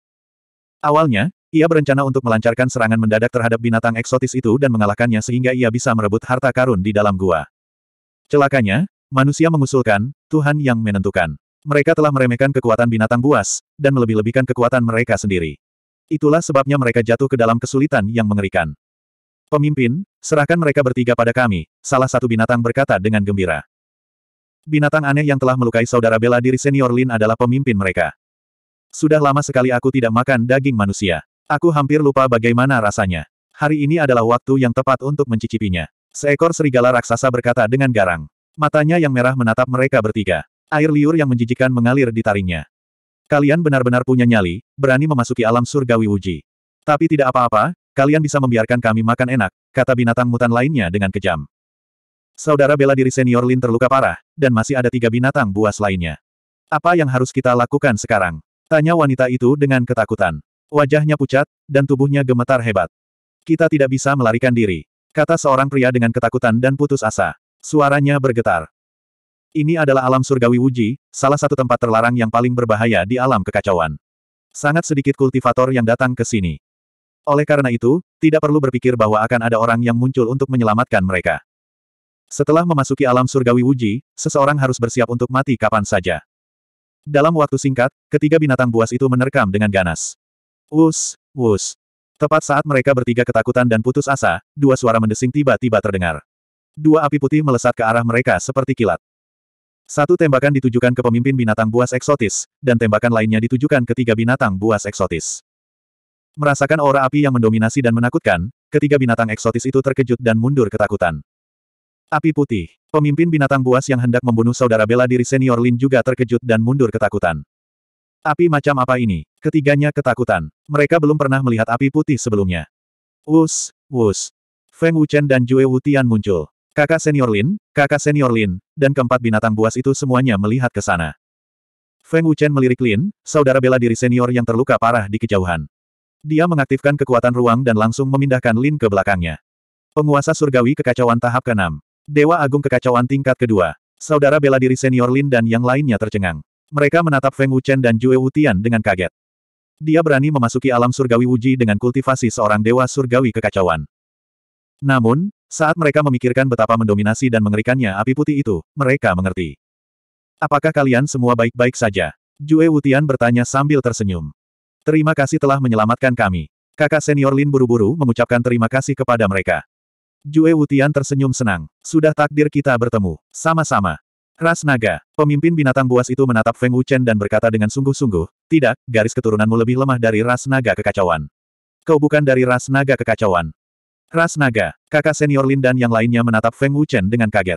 Awalnya, ia berencana untuk melancarkan serangan mendadak terhadap binatang eksotis itu dan mengalahkannya sehingga ia bisa merebut harta karun di dalam gua. Celakanya, manusia mengusulkan, Tuhan yang menentukan. Mereka telah meremehkan kekuatan binatang buas, dan melebih-lebihkan kekuatan mereka sendiri. Itulah sebabnya mereka jatuh ke dalam kesulitan yang mengerikan. Pemimpin, serahkan mereka bertiga pada kami, salah satu binatang berkata dengan gembira. Binatang aneh yang telah melukai saudara bela diri senior Lin adalah pemimpin mereka. Sudah lama sekali aku tidak makan daging manusia. Aku hampir lupa bagaimana rasanya. Hari ini adalah waktu yang tepat untuk mencicipinya. Seekor serigala raksasa berkata dengan garang. Matanya yang merah menatap mereka bertiga. Air liur yang menjijikan mengalir di taringnya. Kalian benar-benar punya nyali, berani memasuki alam surgawi uji. Tapi tidak apa-apa, Kalian bisa membiarkan kami makan enak, kata binatang mutan lainnya dengan kejam. Saudara bela diri senior Lin terluka parah, dan masih ada tiga binatang buas lainnya. Apa yang harus kita lakukan sekarang? Tanya wanita itu dengan ketakutan. Wajahnya pucat, dan tubuhnya gemetar hebat. Kita tidak bisa melarikan diri, kata seorang pria dengan ketakutan dan putus asa. Suaranya bergetar. Ini adalah alam surgawi Wuji, salah satu tempat terlarang yang paling berbahaya di alam kekacauan. Sangat sedikit kultivator yang datang ke sini. Oleh karena itu, tidak perlu berpikir bahwa akan ada orang yang muncul untuk menyelamatkan mereka. Setelah memasuki alam surgawi Wuji, seseorang harus bersiap untuk mati kapan saja. Dalam waktu singkat, ketiga binatang buas itu menerkam dengan ganas. Wus, wus. Tepat saat mereka bertiga ketakutan dan putus asa, dua suara mendesing tiba-tiba terdengar. Dua api putih melesat ke arah mereka seperti kilat. Satu tembakan ditujukan ke pemimpin binatang buas eksotis, dan tembakan lainnya ditujukan ke tiga binatang buas eksotis. Merasakan aura api yang mendominasi dan menakutkan, ketiga binatang eksotis itu terkejut dan mundur ketakutan. Api putih, pemimpin binatang buas yang hendak membunuh saudara bela diri senior Lin juga terkejut dan mundur ketakutan. Api macam apa ini? Ketiganya ketakutan. Mereka belum pernah melihat api putih sebelumnya. Wus, wus. Feng Wuchen dan Jue Wutian muncul. Kakak senior Lin, kakak senior Lin, dan keempat binatang buas itu semuanya melihat ke sana. Feng Wuchen melirik Lin, saudara bela diri senior yang terluka parah di kejauhan. Dia mengaktifkan kekuatan ruang dan langsung memindahkan Lin ke belakangnya. Penguasa surgawi kekacauan tahap ke-6. Dewa Agung kekacauan tingkat kedua. Saudara bela diri senior Lin dan yang lainnya tercengang. Mereka menatap Feng Wuchen dan Jue Wutian dengan kaget. Dia berani memasuki alam surgawi Wuji dengan kultivasi seorang dewa surgawi kekacauan. Namun, saat mereka memikirkan betapa mendominasi dan mengerikannya api putih itu, mereka mengerti. Apakah kalian semua baik-baik saja? Jue Wutian bertanya sambil tersenyum. Terima kasih telah menyelamatkan kami. Kakak senior Lin buru-buru mengucapkan terima kasih kepada mereka. Jue Wutian tersenyum senang. Sudah takdir kita bertemu. Sama-sama. Ras naga, pemimpin binatang buas itu menatap Feng Wuchen dan berkata dengan sungguh-sungguh, tidak, garis keturunanmu lebih lemah dari ras naga kekacauan. Kau bukan dari ras naga kekacauan. Ras naga, kakak senior Lin dan yang lainnya menatap Feng Wuchen dengan kaget.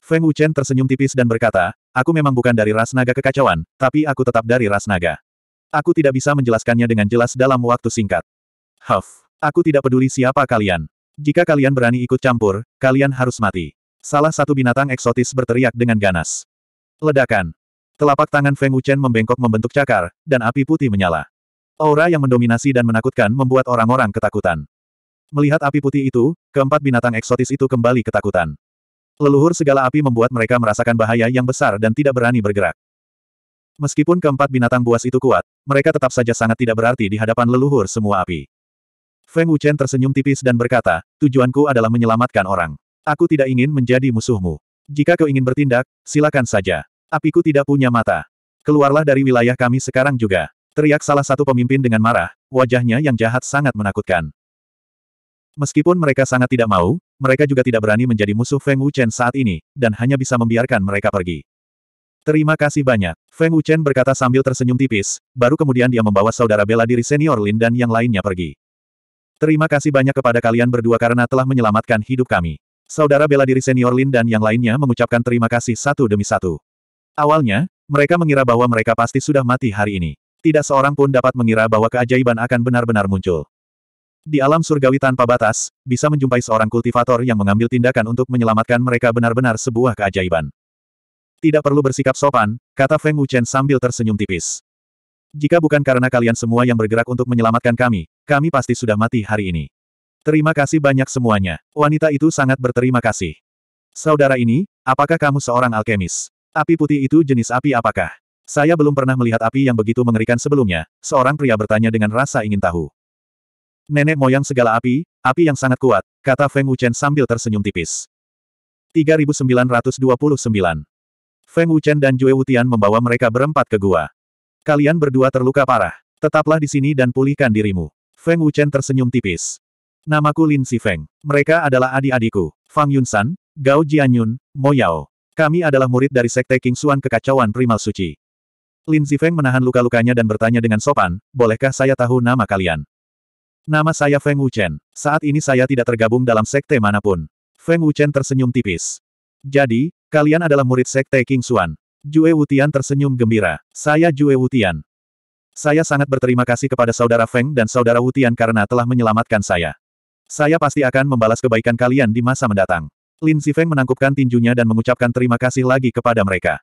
Feng Wuchen tersenyum tipis dan berkata, aku memang bukan dari ras naga kekacauan, tapi aku tetap dari ras naga. Aku tidak bisa menjelaskannya dengan jelas dalam waktu singkat. Huff. Aku tidak peduli siapa kalian. Jika kalian berani ikut campur, kalian harus mati. Salah satu binatang eksotis berteriak dengan ganas. Ledakan. Telapak tangan Feng Wuchen membengkok membentuk cakar, dan api putih menyala. Aura yang mendominasi dan menakutkan membuat orang-orang ketakutan. Melihat api putih itu, keempat binatang eksotis itu kembali ketakutan. Leluhur segala api membuat mereka merasakan bahaya yang besar dan tidak berani bergerak. Meskipun keempat binatang buas itu kuat, mereka tetap saja sangat tidak berarti di hadapan leluhur semua api. Feng Wuchen tersenyum tipis dan berkata, tujuanku adalah menyelamatkan orang. Aku tidak ingin menjadi musuhmu. Jika kau ingin bertindak, silakan saja. Apiku tidak punya mata. Keluarlah dari wilayah kami sekarang juga. Teriak salah satu pemimpin dengan marah, wajahnya yang jahat sangat menakutkan. Meskipun mereka sangat tidak mau, mereka juga tidak berani menjadi musuh Feng Wuchen saat ini, dan hanya bisa membiarkan mereka pergi. Terima kasih banyak. Feng Wuchen berkata sambil tersenyum tipis, baru kemudian dia membawa saudara bela diri senior Lin dan yang lainnya pergi. Terima kasih banyak kepada kalian berdua karena telah menyelamatkan hidup kami. Saudara bela diri senior Lin dan yang lainnya mengucapkan terima kasih satu demi satu. Awalnya, mereka mengira bahwa mereka pasti sudah mati hari ini. Tidak seorang pun dapat mengira bahwa keajaiban akan benar-benar muncul. Di alam surgawi tanpa batas, bisa menjumpai seorang kultivator yang mengambil tindakan untuk menyelamatkan mereka benar-benar sebuah keajaiban. Tidak perlu bersikap sopan, kata Feng Wuchen sambil tersenyum tipis. Jika bukan karena kalian semua yang bergerak untuk menyelamatkan kami, kami pasti sudah mati hari ini. Terima kasih banyak semuanya. Wanita itu sangat berterima kasih. Saudara ini, apakah kamu seorang alkemis? Api putih itu jenis api apakah? Saya belum pernah melihat api yang begitu mengerikan sebelumnya, seorang pria bertanya dengan rasa ingin tahu. Nenek moyang segala api, api yang sangat kuat, kata Feng Wuchen sambil tersenyum tipis. 3929 Feng Wuchen dan Jue Wutian membawa mereka berempat ke gua. Kalian berdua terluka parah. Tetaplah di sini dan pulihkan dirimu. Feng Wuchen tersenyum tipis. Namaku Lin Feng. Mereka adalah adik-adikku. Fang Yunsan, Gao Jianyun, Mo Yao. Kami adalah murid dari Sekte King Suan Kekacauan Primal Suci. Lin Feng menahan luka-lukanya dan bertanya dengan sopan, bolehkah saya tahu nama kalian? Nama saya Feng Wuchen. Saat ini saya tidak tergabung dalam sekte manapun. Feng Wuchen tersenyum tipis. Jadi, Kalian adalah murid Sekte King Xuan. Jue Wutian tersenyum gembira. Saya Jue Wutian. Saya sangat berterima kasih kepada saudara Feng dan saudara Wutian karena telah menyelamatkan saya. Saya pasti akan membalas kebaikan kalian di masa mendatang. Lin Zifeng menangkupkan tinjunya dan mengucapkan terima kasih lagi kepada mereka.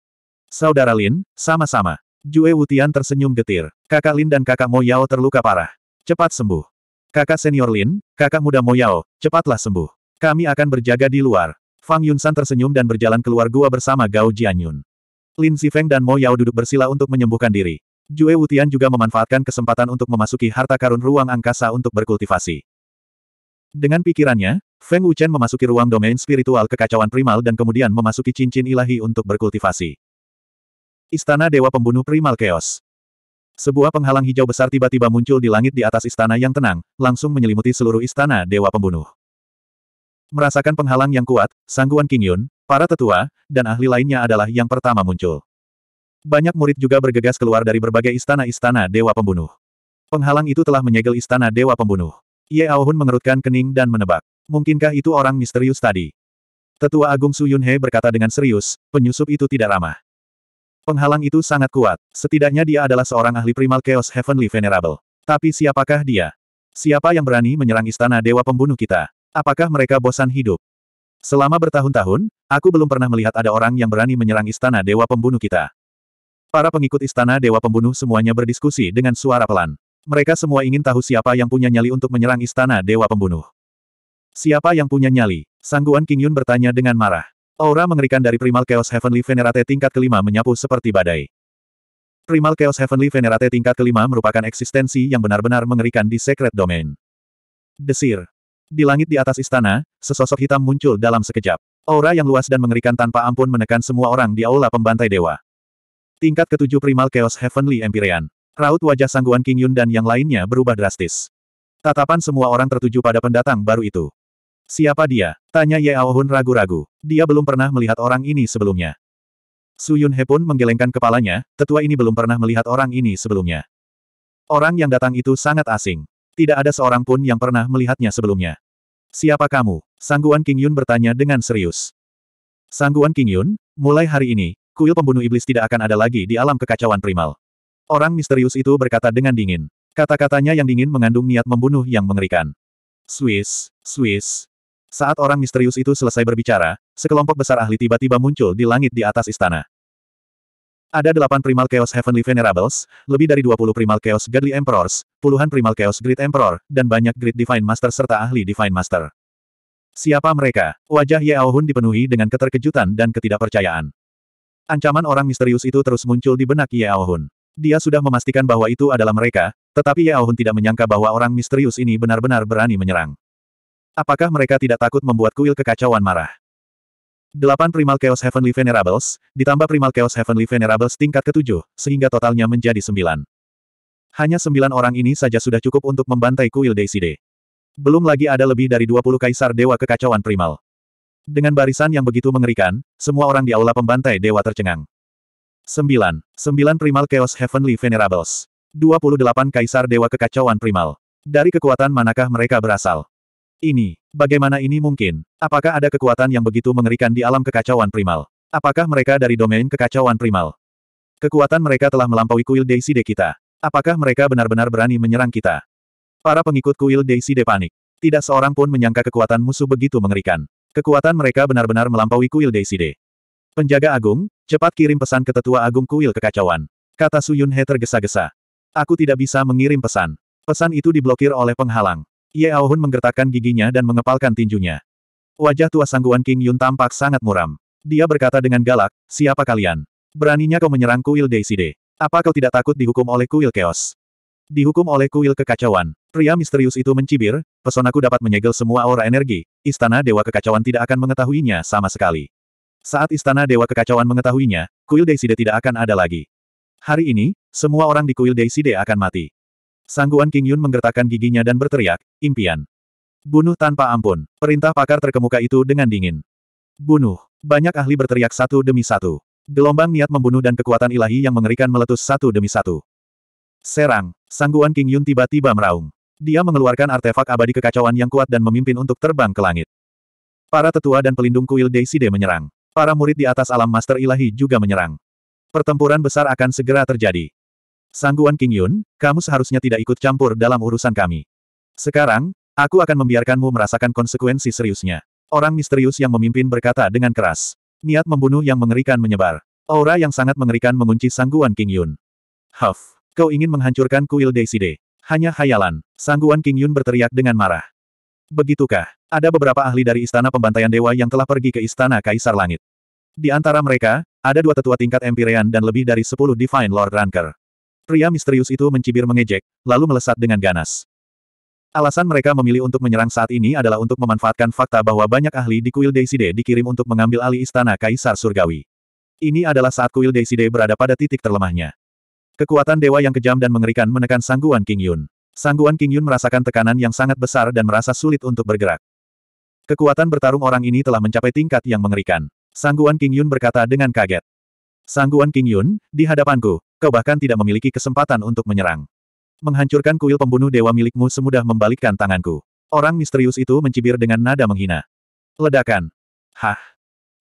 Saudara Lin, sama-sama. Jue Wutian tersenyum getir. Kakak Lin dan kakak Moyao terluka parah. Cepat sembuh. Kakak senior Lin, kakak muda Moyao, cepatlah sembuh. Kami akan berjaga di luar. Fang Yunsan tersenyum dan berjalan keluar gua bersama Gao Jianyun. Lin Zifeng dan Mo Yao duduk bersila untuk menyembuhkan diri. Jue Wutian juga memanfaatkan kesempatan untuk memasuki harta karun ruang angkasa untuk berkultivasi. Dengan pikirannya, Feng Wuchen memasuki ruang domain spiritual kekacauan primal dan kemudian memasuki cincin ilahi untuk berkultivasi. Istana Dewa Pembunuh Primal Chaos Sebuah penghalang hijau besar tiba-tiba muncul di langit di atas istana yang tenang, langsung menyelimuti seluruh istana Dewa Pembunuh. Merasakan penghalang yang kuat, Sangguan Qingyun, para tetua, dan ahli lainnya adalah yang pertama muncul. Banyak murid juga bergegas keluar dari berbagai istana-istana Dewa Pembunuh. Penghalang itu telah menyegel istana Dewa Pembunuh. Ye Aohun mengerutkan kening dan menebak. Mungkinkah itu orang misterius tadi? Tetua Agung Su Yunhe berkata dengan serius, penyusup itu tidak ramah. Penghalang itu sangat kuat, setidaknya dia adalah seorang ahli primal Chaos Heavenly Venerable. Tapi siapakah dia? Siapa yang berani menyerang istana Dewa Pembunuh kita? Apakah mereka bosan hidup? Selama bertahun-tahun, aku belum pernah melihat ada orang yang berani menyerang istana dewa pembunuh kita. Para pengikut istana dewa pembunuh semuanya berdiskusi dengan suara pelan. Mereka semua ingin tahu siapa yang punya nyali untuk menyerang istana dewa pembunuh. Siapa yang punya nyali? Sangguan King Yun bertanya dengan marah. Aura mengerikan dari Primal Chaos Heavenly Venerate tingkat kelima menyapu seperti badai. Primal Chaos Heavenly Venerate tingkat kelima merupakan eksistensi yang benar-benar mengerikan di Secret Domain. Desir. Di langit di atas istana, sesosok hitam muncul dalam sekejap. Aura yang luas dan mengerikan tanpa ampun menekan semua orang di aula pembantai dewa. Tingkat ketujuh primal Chaos Heavenly Empyrean. Raut wajah sangguan King Yun dan yang lainnya berubah drastis. Tatapan semua orang tertuju pada pendatang baru itu. Siapa dia? Tanya Ye Hun ragu-ragu. Dia belum pernah melihat orang ini sebelumnya. Su Yun He pun menggelengkan kepalanya, tetua ini belum pernah melihat orang ini sebelumnya. Orang yang datang itu sangat asing. Tidak ada seorang pun yang pernah melihatnya sebelumnya. Siapa kamu? Sangguan King Yun bertanya dengan serius. Sangguan King Yun, mulai hari ini, kuil pembunuh iblis tidak akan ada lagi di alam kekacauan primal. Orang misterius itu berkata dengan dingin. Kata-katanya yang dingin mengandung niat membunuh yang mengerikan. Swiss, Swiss. Saat orang misterius itu selesai berbicara, sekelompok besar ahli tiba-tiba muncul di langit di atas istana. Ada delapan Primal Chaos Heavenly Venerables, lebih dari dua puluh Primal Chaos Godly Emperors, puluhan Primal Chaos Great Emperor, dan banyak Great Divine Master serta ahli Divine Master. Siapa mereka? Wajah Yao Hun dipenuhi dengan keterkejutan dan ketidakpercayaan. Ancaman orang misterius itu terus muncul di benak Yao Hun. Dia sudah memastikan bahwa itu adalah mereka, tetapi Yao Hun tidak menyangka bahwa orang misterius ini benar-benar berani menyerang. Apakah mereka tidak takut membuat kuil kekacauan marah? 8 Primal Chaos Heavenly Venerables, ditambah Primal Chaos Heavenly Venerables tingkat ketujuh, sehingga totalnya menjadi 9. Hanya 9 orang ini saja sudah cukup untuk membantai kuil Deiside. Belum lagi ada lebih dari 20 kaisar dewa kekacauan primal. Dengan barisan yang begitu mengerikan, semua orang di aula pembantai dewa tercengang. 9. 9 Primal Chaos Heavenly Venerables. 28 kaisar dewa kekacauan primal. Dari kekuatan manakah mereka berasal? Ini, bagaimana ini mungkin? Apakah ada kekuatan yang begitu mengerikan di alam kekacauan primal? Apakah mereka dari domain kekacauan primal? Kekuatan mereka telah melampaui kuil De kita. Apakah mereka benar-benar berani menyerang kita? Para pengikut kuil De panik. Tidak seorang pun menyangka kekuatan musuh begitu mengerikan. Kekuatan mereka benar-benar melampaui kuil De. Penjaga Agung, cepat kirim pesan ke Tetua Agung Kuil Kekacauan. Kata Suyun He tergesa-gesa. Aku tidak bisa mengirim pesan. Pesan itu diblokir oleh penghalang. Ye Aohun menggertakkan giginya dan mengepalkan tinjunya. Wajah tua sangguan King Yun tampak sangat muram. Dia berkata dengan galak, siapa kalian? Beraninya kau menyerang kuil Deiside. Apa kau tidak takut dihukum oleh kuil Chaos? Dihukum oleh kuil kekacauan. Pria misterius itu mencibir, pesonaku dapat menyegel semua aura energi, istana dewa kekacauan tidak akan mengetahuinya sama sekali. Saat istana dewa kekacauan mengetahuinya, kuil Deiside tidak akan ada lagi. Hari ini, semua orang di kuil Deiside akan mati. Sangguan King Yun menggertakkan giginya dan berteriak, impian. Bunuh tanpa ampun, perintah pakar terkemuka itu dengan dingin. Bunuh, banyak ahli berteriak satu demi satu. Gelombang niat membunuh dan kekuatan ilahi yang mengerikan meletus satu demi satu. Serang, Sangguan King Yun tiba-tiba meraung. Dia mengeluarkan artefak abadi kekacauan yang kuat dan memimpin untuk terbang ke langit. Para tetua dan pelindung kuil Deiside menyerang. Para murid di atas alam master ilahi juga menyerang. Pertempuran besar akan segera terjadi. Sangguan King Yun, kamu seharusnya tidak ikut campur dalam urusan kami. Sekarang, aku akan membiarkanmu merasakan konsekuensi seriusnya. Orang misterius yang memimpin berkata dengan keras. Niat membunuh yang mengerikan menyebar. Aura yang sangat mengerikan mengunci Sangguan King Yun. Huff, kau ingin menghancurkan kuil Daisy Deiside. Hanya hayalan, Sangguan King Yun berteriak dengan marah. Begitukah, ada beberapa ahli dari Istana Pembantaian Dewa yang telah pergi ke Istana Kaisar Langit. Di antara mereka, ada dua tetua tingkat Empyrean dan lebih dari sepuluh Divine Lord Ranker. Pria misterius itu mencibir mengejek, lalu melesat dengan ganas. Alasan mereka memilih untuk menyerang saat ini adalah untuk memanfaatkan fakta bahwa banyak ahli di kuil Deiside dikirim untuk mengambil alih istana Kaisar Surgawi. Ini adalah saat kuil Deiside berada pada titik terlemahnya. Kekuatan dewa yang kejam dan mengerikan menekan sangguan King Yun. Sangguan King Yun merasakan tekanan yang sangat besar dan merasa sulit untuk bergerak. Kekuatan bertarung orang ini telah mencapai tingkat yang mengerikan. Sangguan King Yun berkata dengan kaget. Sangguan King Yun, di hadapanku, kau bahkan tidak memiliki kesempatan untuk menyerang. Menghancurkan kuil pembunuh dewa milikmu semudah membalikkan tanganku. Orang misterius itu mencibir dengan nada menghina. Ledakan. Hah.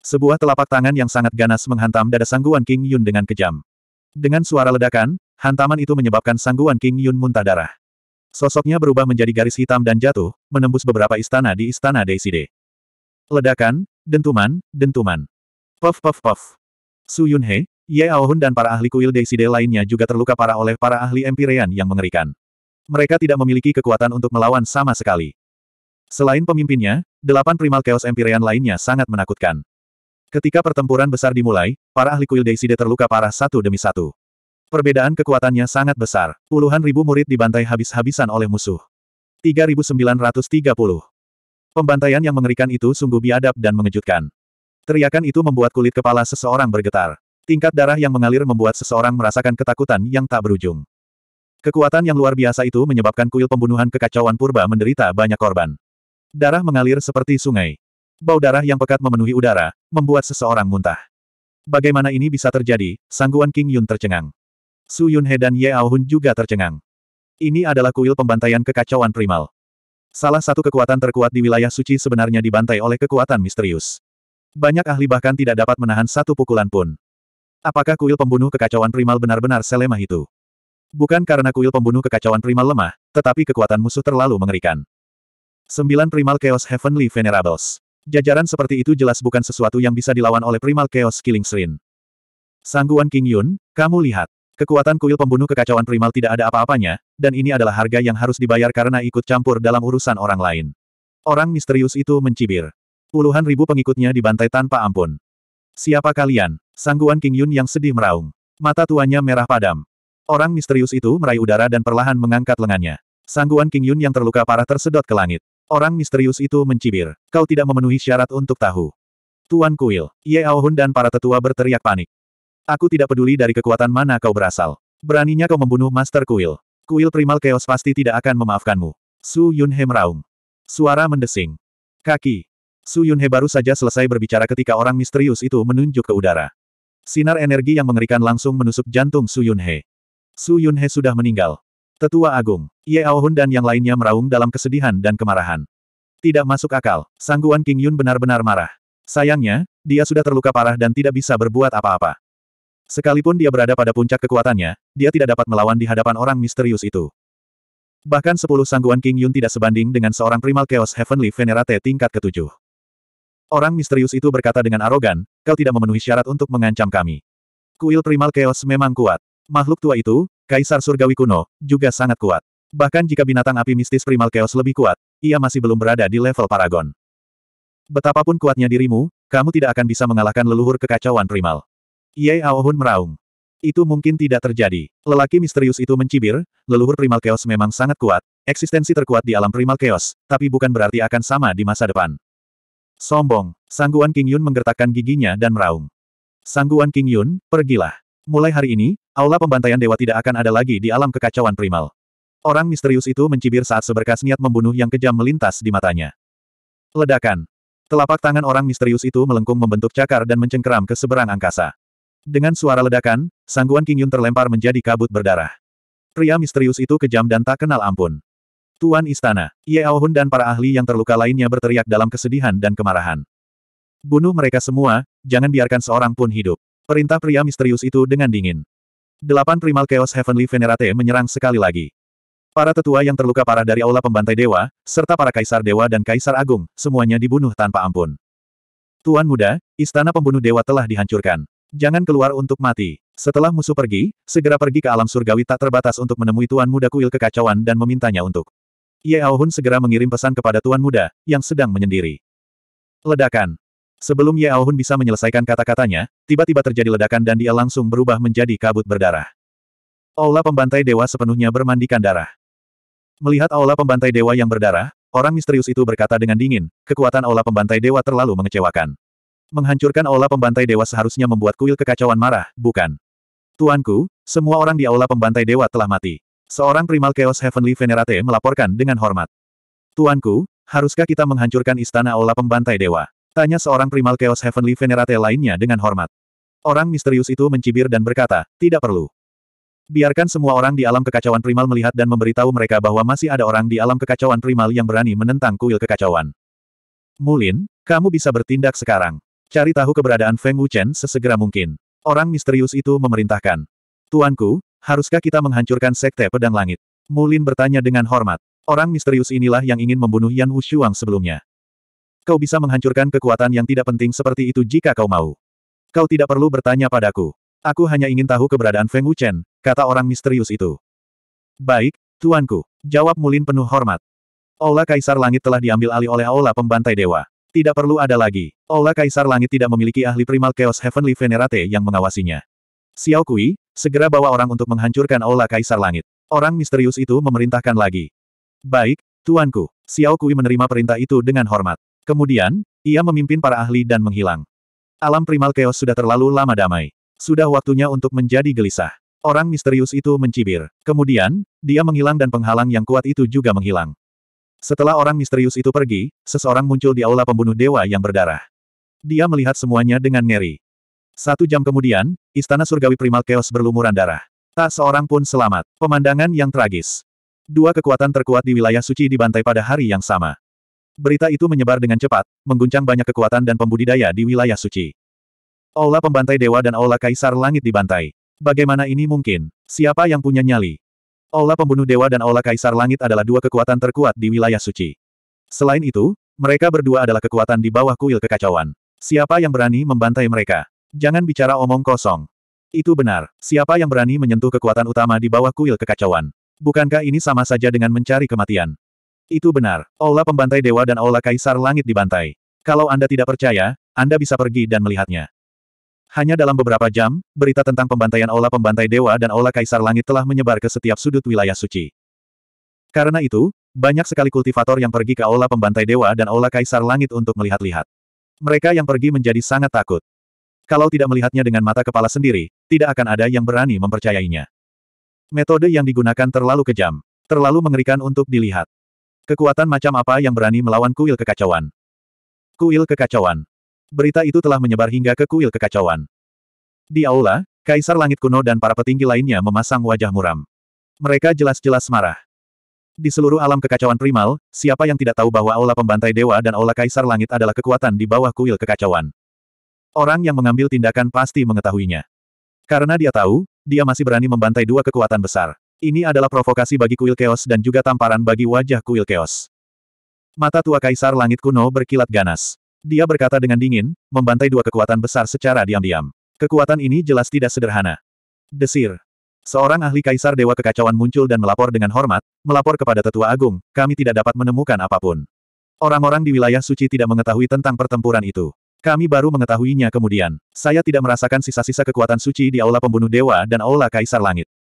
Sebuah telapak tangan yang sangat ganas menghantam dada sangguan King Yun dengan kejam. Dengan suara ledakan, hantaman itu menyebabkan sangguan King Yun muntah darah. Sosoknya berubah menjadi garis hitam dan jatuh, menembus beberapa istana di istana Deiside. Ledakan, dentuman, dentuman. Puff puff puff. Su Yunhe, Ye Aohun dan para ahli kuil Deiside lainnya juga terluka parah oleh para ahli Empyrean yang mengerikan. Mereka tidak memiliki kekuatan untuk melawan sama sekali. Selain pemimpinnya, delapan primal chaos Empyrean lainnya sangat menakutkan. Ketika pertempuran besar dimulai, para ahli kuil Deiside terluka parah satu demi satu. Perbedaan kekuatannya sangat besar. Puluhan ribu murid dibantai habis-habisan oleh musuh. 3930. Pembantaian yang mengerikan itu sungguh biadab dan mengejutkan. Teriakan itu membuat kulit kepala seseorang bergetar. Tingkat darah yang mengalir membuat seseorang merasakan ketakutan yang tak berujung. Kekuatan yang luar biasa itu menyebabkan kuil pembunuhan kekacauan purba menderita banyak korban. Darah mengalir seperti sungai. Bau darah yang pekat memenuhi udara, membuat seseorang muntah. Bagaimana ini bisa terjadi, sangguan King Yun tercengang. Su Yunhe dan Ye Aohun juga tercengang. Ini adalah kuil pembantaian kekacauan primal. Salah satu kekuatan terkuat di wilayah suci sebenarnya dibantai oleh kekuatan misterius. Banyak ahli bahkan tidak dapat menahan satu pukulan pun. Apakah kuil pembunuh kekacauan primal benar-benar selemah itu? Bukan karena kuil pembunuh kekacauan primal lemah, tetapi kekuatan musuh terlalu mengerikan. Sembilan Primal Chaos Heavenly Venerables. Jajaran seperti itu jelas bukan sesuatu yang bisa dilawan oleh Primal Chaos Killing Srin. Sangguan King Yun, kamu lihat. Kekuatan kuil pembunuh kekacauan primal tidak ada apa-apanya, dan ini adalah harga yang harus dibayar karena ikut campur dalam urusan orang lain. Orang misterius itu mencibir. Puluhan ribu pengikutnya dibantai tanpa ampun. Siapa kalian? Sangguan King Yun yang sedih meraung. Mata tuanya merah padam. Orang misterius itu meraih udara dan perlahan mengangkat lengannya. Sangguan King Yun yang terluka parah tersedot ke langit. Orang misterius itu mencibir. Kau tidak memenuhi syarat untuk tahu. Tuan Kuil, Ye Aohun dan para tetua berteriak panik. Aku tidak peduli dari kekuatan mana kau berasal. Beraninya kau membunuh Master Kuil. Kuil Primal Chaos pasti tidak akan memaafkanmu. Su Yun He meraung. Suara mendesing. Kaki, Su Yunhe baru saja selesai berbicara ketika orang misterius itu menunjuk ke udara. Sinar energi yang mengerikan langsung menusuk jantung Su Yunhe. Su Yunhe sudah meninggal. Tetua Agung, Ye Aohun dan yang lainnya meraung dalam kesedihan dan kemarahan. Tidak masuk akal, sangguan King Yun benar-benar marah. Sayangnya, dia sudah terluka parah dan tidak bisa berbuat apa-apa. Sekalipun dia berada pada puncak kekuatannya, dia tidak dapat melawan di hadapan orang misterius itu. Bahkan sepuluh sangguan King Yun tidak sebanding dengan seorang primal Chaos Heavenly Venerate tingkat ketujuh. Orang misterius itu berkata dengan arogan, kau tidak memenuhi syarat untuk mengancam kami. Kuil primal chaos memang kuat. Makhluk tua itu, Kaisar Surgawi kuno, juga sangat kuat. Bahkan jika binatang api mistis primal chaos lebih kuat, ia masih belum berada di level paragon. Betapapun kuatnya dirimu, kamu tidak akan bisa mengalahkan leluhur kekacauan primal. Ye Aohun meraung. Itu mungkin tidak terjadi. Lelaki misterius itu mencibir, leluhur primal chaos memang sangat kuat, eksistensi terkuat di alam primal chaos, tapi bukan berarti akan sama di masa depan. Sombong. Sangguan King Yun menggertakkan giginya dan meraung. Sangguan King Yun, pergilah. Mulai hari ini, aula pembantaian dewa tidak akan ada lagi di alam kekacauan primal. Orang misterius itu mencibir saat seberkas niat membunuh yang kejam melintas di matanya. Ledakan. Telapak tangan orang misterius itu melengkung membentuk cakar dan mencengkeram ke seberang angkasa. Dengan suara ledakan, Sangguan King Yun terlempar menjadi kabut berdarah. Pria misterius itu kejam dan tak kenal ampun. Tuan Istana, Ye Aohun dan para ahli yang terluka lainnya berteriak dalam kesedihan dan kemarahan. Bunuh mereka semua, jangan biarkan seorang pun hidup. Perintah pria misterius itu dengan dingin. Delapan primal chaos heavenly venerate menyerang sekali lagi. Para tetua yang terluka parah dari aula pembantai dewa, serta para kaisar dewa dan kaisar agung, semuanya dibunuh tanpa ampun. Tuan muda, istana pembunuh dewa telah dihancurkan. Jangan keluar untuk mati. Setelah musuh pergi, segera pergi ke alam surgawi tak terbatas untuk menemui tuan muda kuil kekacauan dan memintanya untuk Ye Aohun segera mengirim pesan kepada Tuan Muda, yang sedang menyendiri. Ledakan. Sebelum Ye Aohun bisa menyelesaikan kata-katanya, tiba-tiba terjadi ledakan dan dia langsung berubah menjadi kabut berdarah. Aula pembantai dewa sepenuhnya bermandikan darah. Melihat aula pembantai dewa yang berdarah, orang misterius itu berkata dengan dingin, kekuatan aula pembantai dewa terlalu mengecewakan. Menghancurkan aula pembantai dewa seharusnya membuat kuil kekacauan marah, bukan? Tuanku, semua orang di aula pembantai dewa telah mati. Seorang primal Chaos Heavenly Venerate melaporkan dengan hormat. Tuanku, haruskah kita menghancurkan istana Aula Pembantai Dewa? Tanya seorang primal Chaos Heavenly Venerate lainnya dengan hormat. Orang misterius itu mencibir dan berkata, tidak perlu. Biarkan semua orang di alam kekacauan primal melihat dan memberitahu mereka bahwa masih ada orang di alam kekacauan primal yang berani menentang kuil kekacauan. Mulin, kamu bisa bertindak sekarang. Cari tahu keberadaan Feng Wuchen sesegera mungkin. Orang misterius itu memerintahkan. Tuanku, Haruskah kita menghancurkan Sekte Pedang Langit? Mulin bertanya dengan hormat. Orang misterius inilah yang ingin membunuh Yan Wushuang sebelumnya. Kau bisa menghancurkan kekuatan yang tidak penting seperti itu jika kau mau. Kau tidak perlu bertanya padaku. Aku hanya ingin tahu keberadaan Feng Wuchen, kata orang misterius itu. Baik, tuanku. Jawab Mulin penuh hormat. Aula Kaisar Langit telah diambil alih oleh Aula Pembantai Dewa. Tidak perlu ada lagi. Aula Kaisar Langit tidak memiliki ahli primal Chaos Heavenly Venerate yang mengawasinya. Xiao Kui, Segera bawa orang untuk menghancurkan Aula Kaisar Langit. Orang misterius itu memerintahkan lagi. Baik, Tuanku. Xiao Kui menerima perintah itu dengan hormat. Kemudian, ia memimpin para ahli dan menghilang. Alam primal chaos sudah terlalu lama damai. Sudah waktunya untuk menjadi gelisah. Orang misterius itu mencibir. Kemudian, dia menghilang dan penghalang yang kuat itu juga menghilang. Setelah orang misterius itu pergi, seseorang muncul di aula pembunuh dewa yang berdarah. Dia melihat semuanya dengan ngeri. Satu jam kemudian, istana surgawi primal chaos berlumuran darah. Tak seorang pun selamat. Pemandangan yang tragis. Dua kekuatan terkuat di wilayah suci dibantai pada hari yang sama. Berita itu menyebar dengan cepat, mengguncang banyak kekuatan dan pembudidaya di wilayah suci. Aula pembantai dewa dan aula kaisar langit dibantai. Bagaimana ini mungkin? Siapa yang punya nyali? Aula pembunuh dewa dan aula kaisar langit adalah dua kekuatan terkuat di wilayah suci. Selain itu, mereka berdua adalah kekuatan di bawah kuil kekacauan. Siapa yang berani membantai mereka? Jangan bicara omong kosong. Itu benar. Siapa yang berani menyentuh kekuatan utama di bawah kuil kekacauan? Bukankah ini sama saja dengan mencari kematian? Itu benar. Aula pembantai dewa dan aula kaisar langit dibantai. Kalau Anda tidak percaya, Anda bisa pergi dan melihatnya. Hanya dalam beberapa jam, berita tentang pembantaian aula pembantai dewa dan aula kaisar langit telah menyebar ke setiap sudut wilayah suci. Karena itu, banyak sekali kultivator yang pergi ke aula pembantai dewa dan aula kaisar langit untuk melihat-lihat. Mereka yang pergi menjadi sangat takut. Kalau tidak melihatnya dengan mata kepala sendiri, tidak akan ada yang berani mempercayainya. Metode yang digunakan terlalu kejam, terlalu mengerikan untuk dilihat. Kekuatan macam apa yang berani melawan kuil kekacauan? Kuil kekacauan. Berita itu telah menyebar hingga ke kuil kekacauan. Di aula, Kaisar Langit Kuno dan para petinggi lainnya memasang wajah muram. Mereka jelas-jelas marah. Di seluruh alam kekacauan primal, siapa yang tidak tahu bahwa aula pembantai dewa dan aula Kaisar Langit adalah kekuatan di bawah kuil kekacauan? Orang yang mengambil tindakan pasti mengetahuinya. Karena dia tahu, dia masih berani membantai dua kekuatan besar. Ini adalah provokasi bagi kuil keos dan juga tamparan bagi wajah kuil keos. Mata tua kaisar langit kuno berkilat ganas. Dia berkata dengan dingin, membantai dua kekuatan besar secara diam-diam. Kekuatan ini jelas tidak sederhana. Desir. Seorang ahli kaisar dewa kekacauan muncul dan melapor dengan hormat, melapor kepada tetua agung, kami tidak dapat menemukan apapun. Orang-orang di wilayah suci tidak mengetahui tentang pertempuran itu. Kami baru mengetahuinya kemudian. Saya tidak merasakan sisa-sisa kekuatan suci di Aula Pembunuh Dewa dan Aula Kaisar Langit.